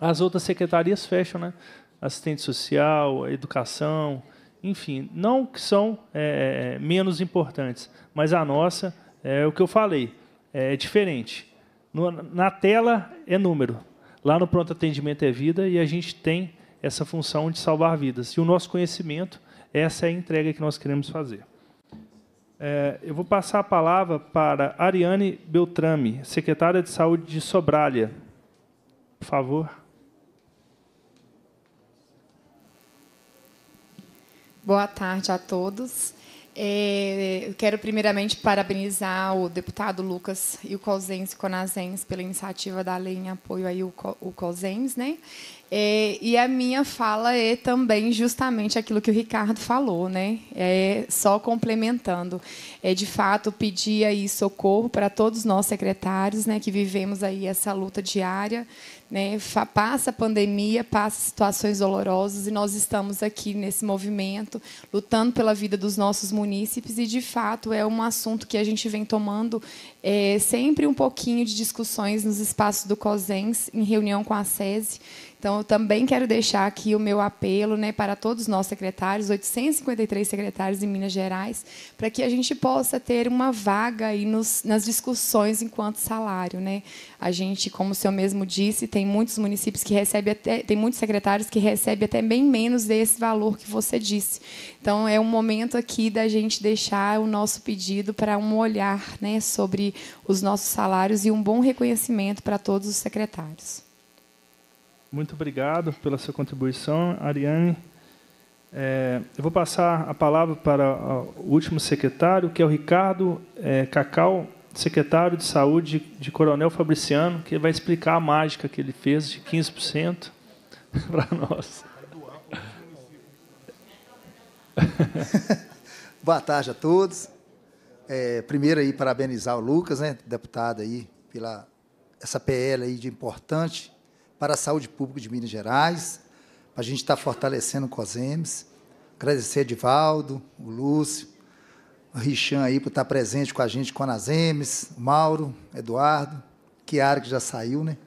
as outras secretarias fecham, né? Assistente social, educação, enfim, não que são é, é menos importantes, mas a nossa é o que eu falei. É, é diferente. No, na tela é número, lá no pronto atendimento é vida e a gente tem essa função de salvar vidas. E o nosso conhecimento, essa é a entrega que nós queremos fazer. É, eu vou passar a palavra para Ariane Beltrame, secretária de Saúde de Sobralha. Por favor. Boa tarde a todos. É, quero primeiramente parabenizar o deputado Lucas e o Cosens e Conazens pela iniciativa da lei em apoio aí o, o Cosens, né? É, e a minha fala é também justamente aquilo que o Ricardo falou, né? É só complementando, é de fato pedir aí socorro para todos nós secretários, né, que vivemos aí essa luta diária né? Passa a pandemia, passa situações dolorosas e nós estamos aqui nesse movimento, lutando pela vida dos nossos munícipes e, de fato, é um assunto que a gente vem tomando é, sempre um pouquinho de discussões nos espaços do COSENS, em reunião com a SESI, então, eu também quero deixar aqui o meu apelo né, para todos nós secretários, 853 secretários em Minas Gerais, para que a gente possa ter uma vaga aí nos, nas discussões enquanto salário. Né? A gente, como o senhor mesmo disse, tem muitos municípios que recebem até, tem muitos secretários que recebem até bem menos desse valor que você disse. Então, é um momento aqui da gente deixar o nosso pedido para um olhar né, sobre os nossos salários e um bom reconhecimento para todos os secretários. Muito obrigado pela sua contribuição, Ariane. É, eu vou passar a palavra para o último secretário, que é o Ricardo é, Cacau, secretário de Saúde de Coronel Fabriciano, que vai explicar a mágica que ele fez de 15% para *laughs* nós. *laughs* Boa tarde a todos. É, primeiro aí parabenizar o Lucas, né, deputado aí pela essa PL aí de importante para a saúde pública de Minas Gerais, para a gente estar tá fortalecendo o COSEMES. Agradecer a Edivaldo, o Lúcio, o Richan aí por estar tá presente com a gente, com a Nazemes, Mauro, Eduardo, Kiara, que já saiu, né?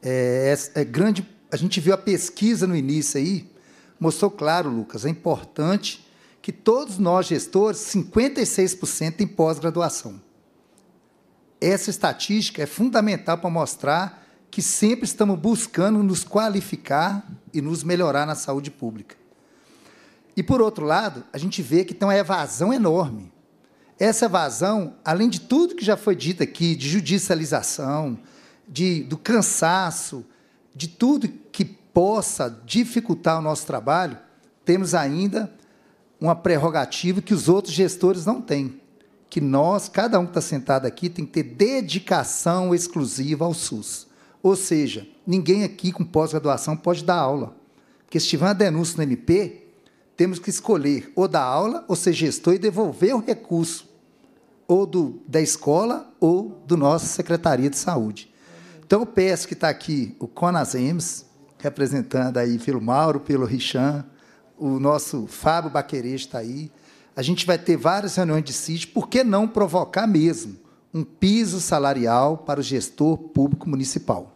É, é, é grande. A gente viu a pesquisa no início aí, mostrou claro, Lucas, é importante que todos nós gestores, 56% em pós-graduação. Essa estatística é fundamental para mostrar que sempre estamos buscando nos qualificar e nos melhorar na saúde pública. E, por outro lado, a gente vê que tem uma evasão enorme. Essa evasão, além de tudo que já foi dito aqui, de judicialização, de, do cansaço, de tudo que possa dificultar o nosso trabalho, temos ainda uma prerrogativa que os outros gestores não têm, que nós, cada um que está sentado aqui, tem que ter dedicação exclusiva ao SUS. Ou seja, ninguém aqui com pós-graduação pode dar aula. Porque se tiver uma denúncia no MP, temos que escolher ou dar aula, ou ser gestor e devolver o recurso, ou do, da escola ou do nosso Secretaria de Saúde. Então, eu peço que está aqui o Conasems, representando aí pelo Mauro, pelo Richan, o nosso Fábio Baquerejo está aí. A gente vai ter várias reuniões de sítio, por que não provocar mesmo um piso salarial para o gestor público municipal?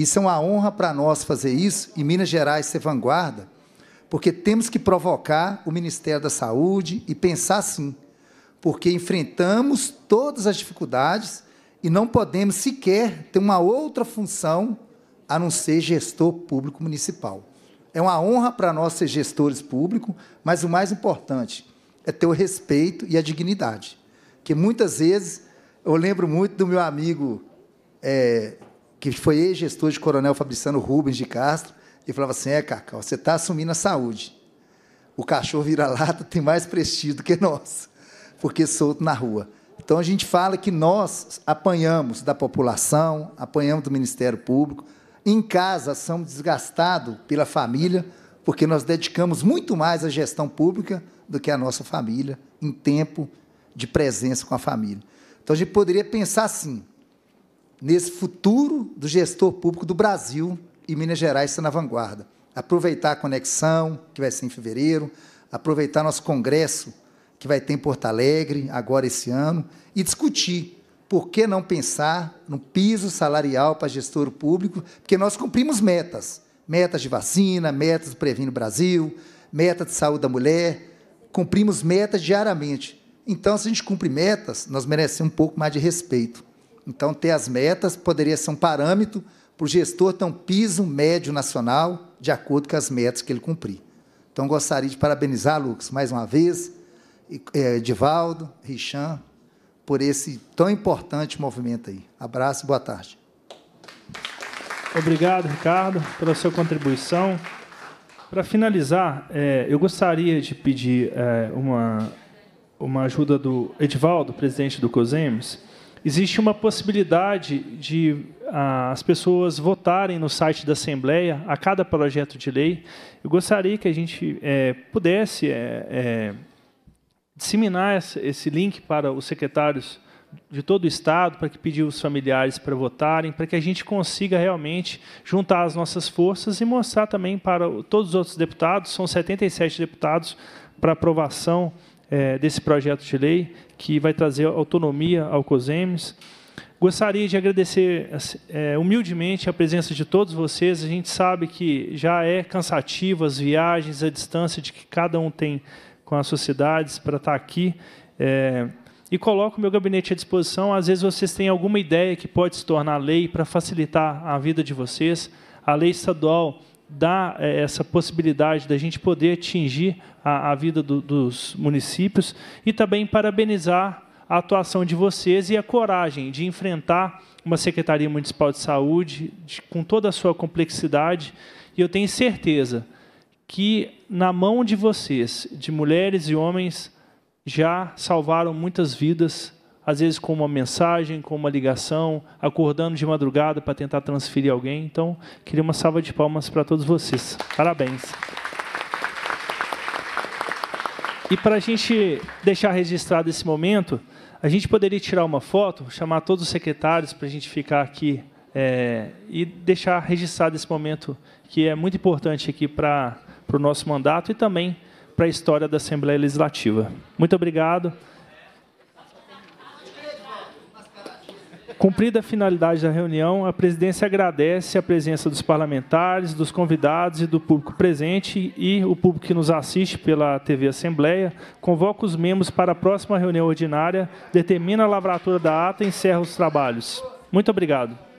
Isso é uma honra para nós fazer isso e Minas Gerais ser vanguarda, porque temos que provocar o Ministério da Saúde e pensar assim, porque enfrentamos todas as dificuldades e não podemos sequer ter uma outra função a não ser gestor público municipal. É uma honra para nós ser gestores públicos, mas o mais importante é ter o respeito e a dignidade. Que muitas vezes eu lembro muito do meu amigo é, que foi ex-gestor de Coronel Fabriciano Rubens de Castro, e falava assim: é, Cacau, você está assumindo a saúde. O cachorro vira-lata tem mais prestígio do que nós, porque solto na rua. Então a gente fala que nós apanhamos da população, apanhamos do Ministério Público, em casa somos desgastados pela família, porque nós dedicamos muito mais à gestão pública do que à nossa família, em tempo de presença com a família. Então a gente poderia pensar assim: nesse futuro do gestor público do Brasil e Minas Gerais está na vanguarda. Aproveitar a conexão, que vai ser em fevereiro, aproveitar nosso congresso, que vai ter em Porto Alegre agora esse ano, e discutir por que não pensar no piso salarial para gestor público, porque nós cumprimos metas, metas de vacina, metas do Previno Brasil, meta de saúde da mulher, cumprimos metas diariamente. Então, se a gente cumpre metas, nós merecemos um pouco mais de respeito. Então, ter as metas poderia ser um parâmetro para o gestor ter um piso médio nacional de acordo com as metas que ele cumprir. Então, gostaria de parabenizar, Lucas, mais uma vez, é, Edivaldo, Richan, por esse tão importante movimento aí. Abraço e boa tarde. Obrigado, Ricardo, pela sua contribuição. Para finalizar, é, eu gostaria de pedir é, uma, uma ajuda do Edivaldo, presidente do COSEMES, existe uma possibilidade de ah, as pessoas votarem no site da Assembleia a cada projeto de lei. Eu gostaria que a gente é, pudesse é, é, disseminar esse link para os secretários de todo o Estado, para que pedir os familiares para votarem, para que a gente consiga realmente juntar as nossas forças e mostrar também para todos os outros deputados, são 77 deputados, para aprovação desse projeto de lei que vai trazer autonomia ao COSEMES. Gostaria de agradecer é, humildemente a presença de todos vocês. A gente sabe que já é cansativo as viagens, a distância de que cada um tem com as sociedades para estar aqui. É, e coloco o meu gabinete à disposição. Às vezes vocês têm alguma ideia que pode se tornar lei para facilitar a vida de vocês. A lei estadual dá é, essa possibilidade da gente poder atingir a, a vida do, dos municípios e também parabenizar a atuação de vocês e a coragem de enfrentar uma Secretaria Municipal de Saúde de, com toda a sua complexidade. E eu tenho certeza que, na mão de vocês, de mulheres e homens, já salvaram muitas vidas às vezes com uma mensagem, com uma ligação, acordando de madrugada para tentar transferir alguém. Então, queria uma salva de palmas para todos vocês. Parabéns. E para a gente deixar registrado esse momento, a gente poderia tirar uma foto, chamar todos os secretários para a gente ficar aqui é, e deixar registrado esse momento que é muito importante aqui para o nosso mandato e também para a história da Assembleia Legislativa. Muito obrigado. Cumprida a finalidade da reunião, a presidência agradece a presença dos parlamentares, dos convidados e do público presente e o público que nos assiste pela TV Assembleia. Convoca os membros para a próxima reunião ordinária, determina a lavratura da ata e encerra os trabalhos. Muito obrigado.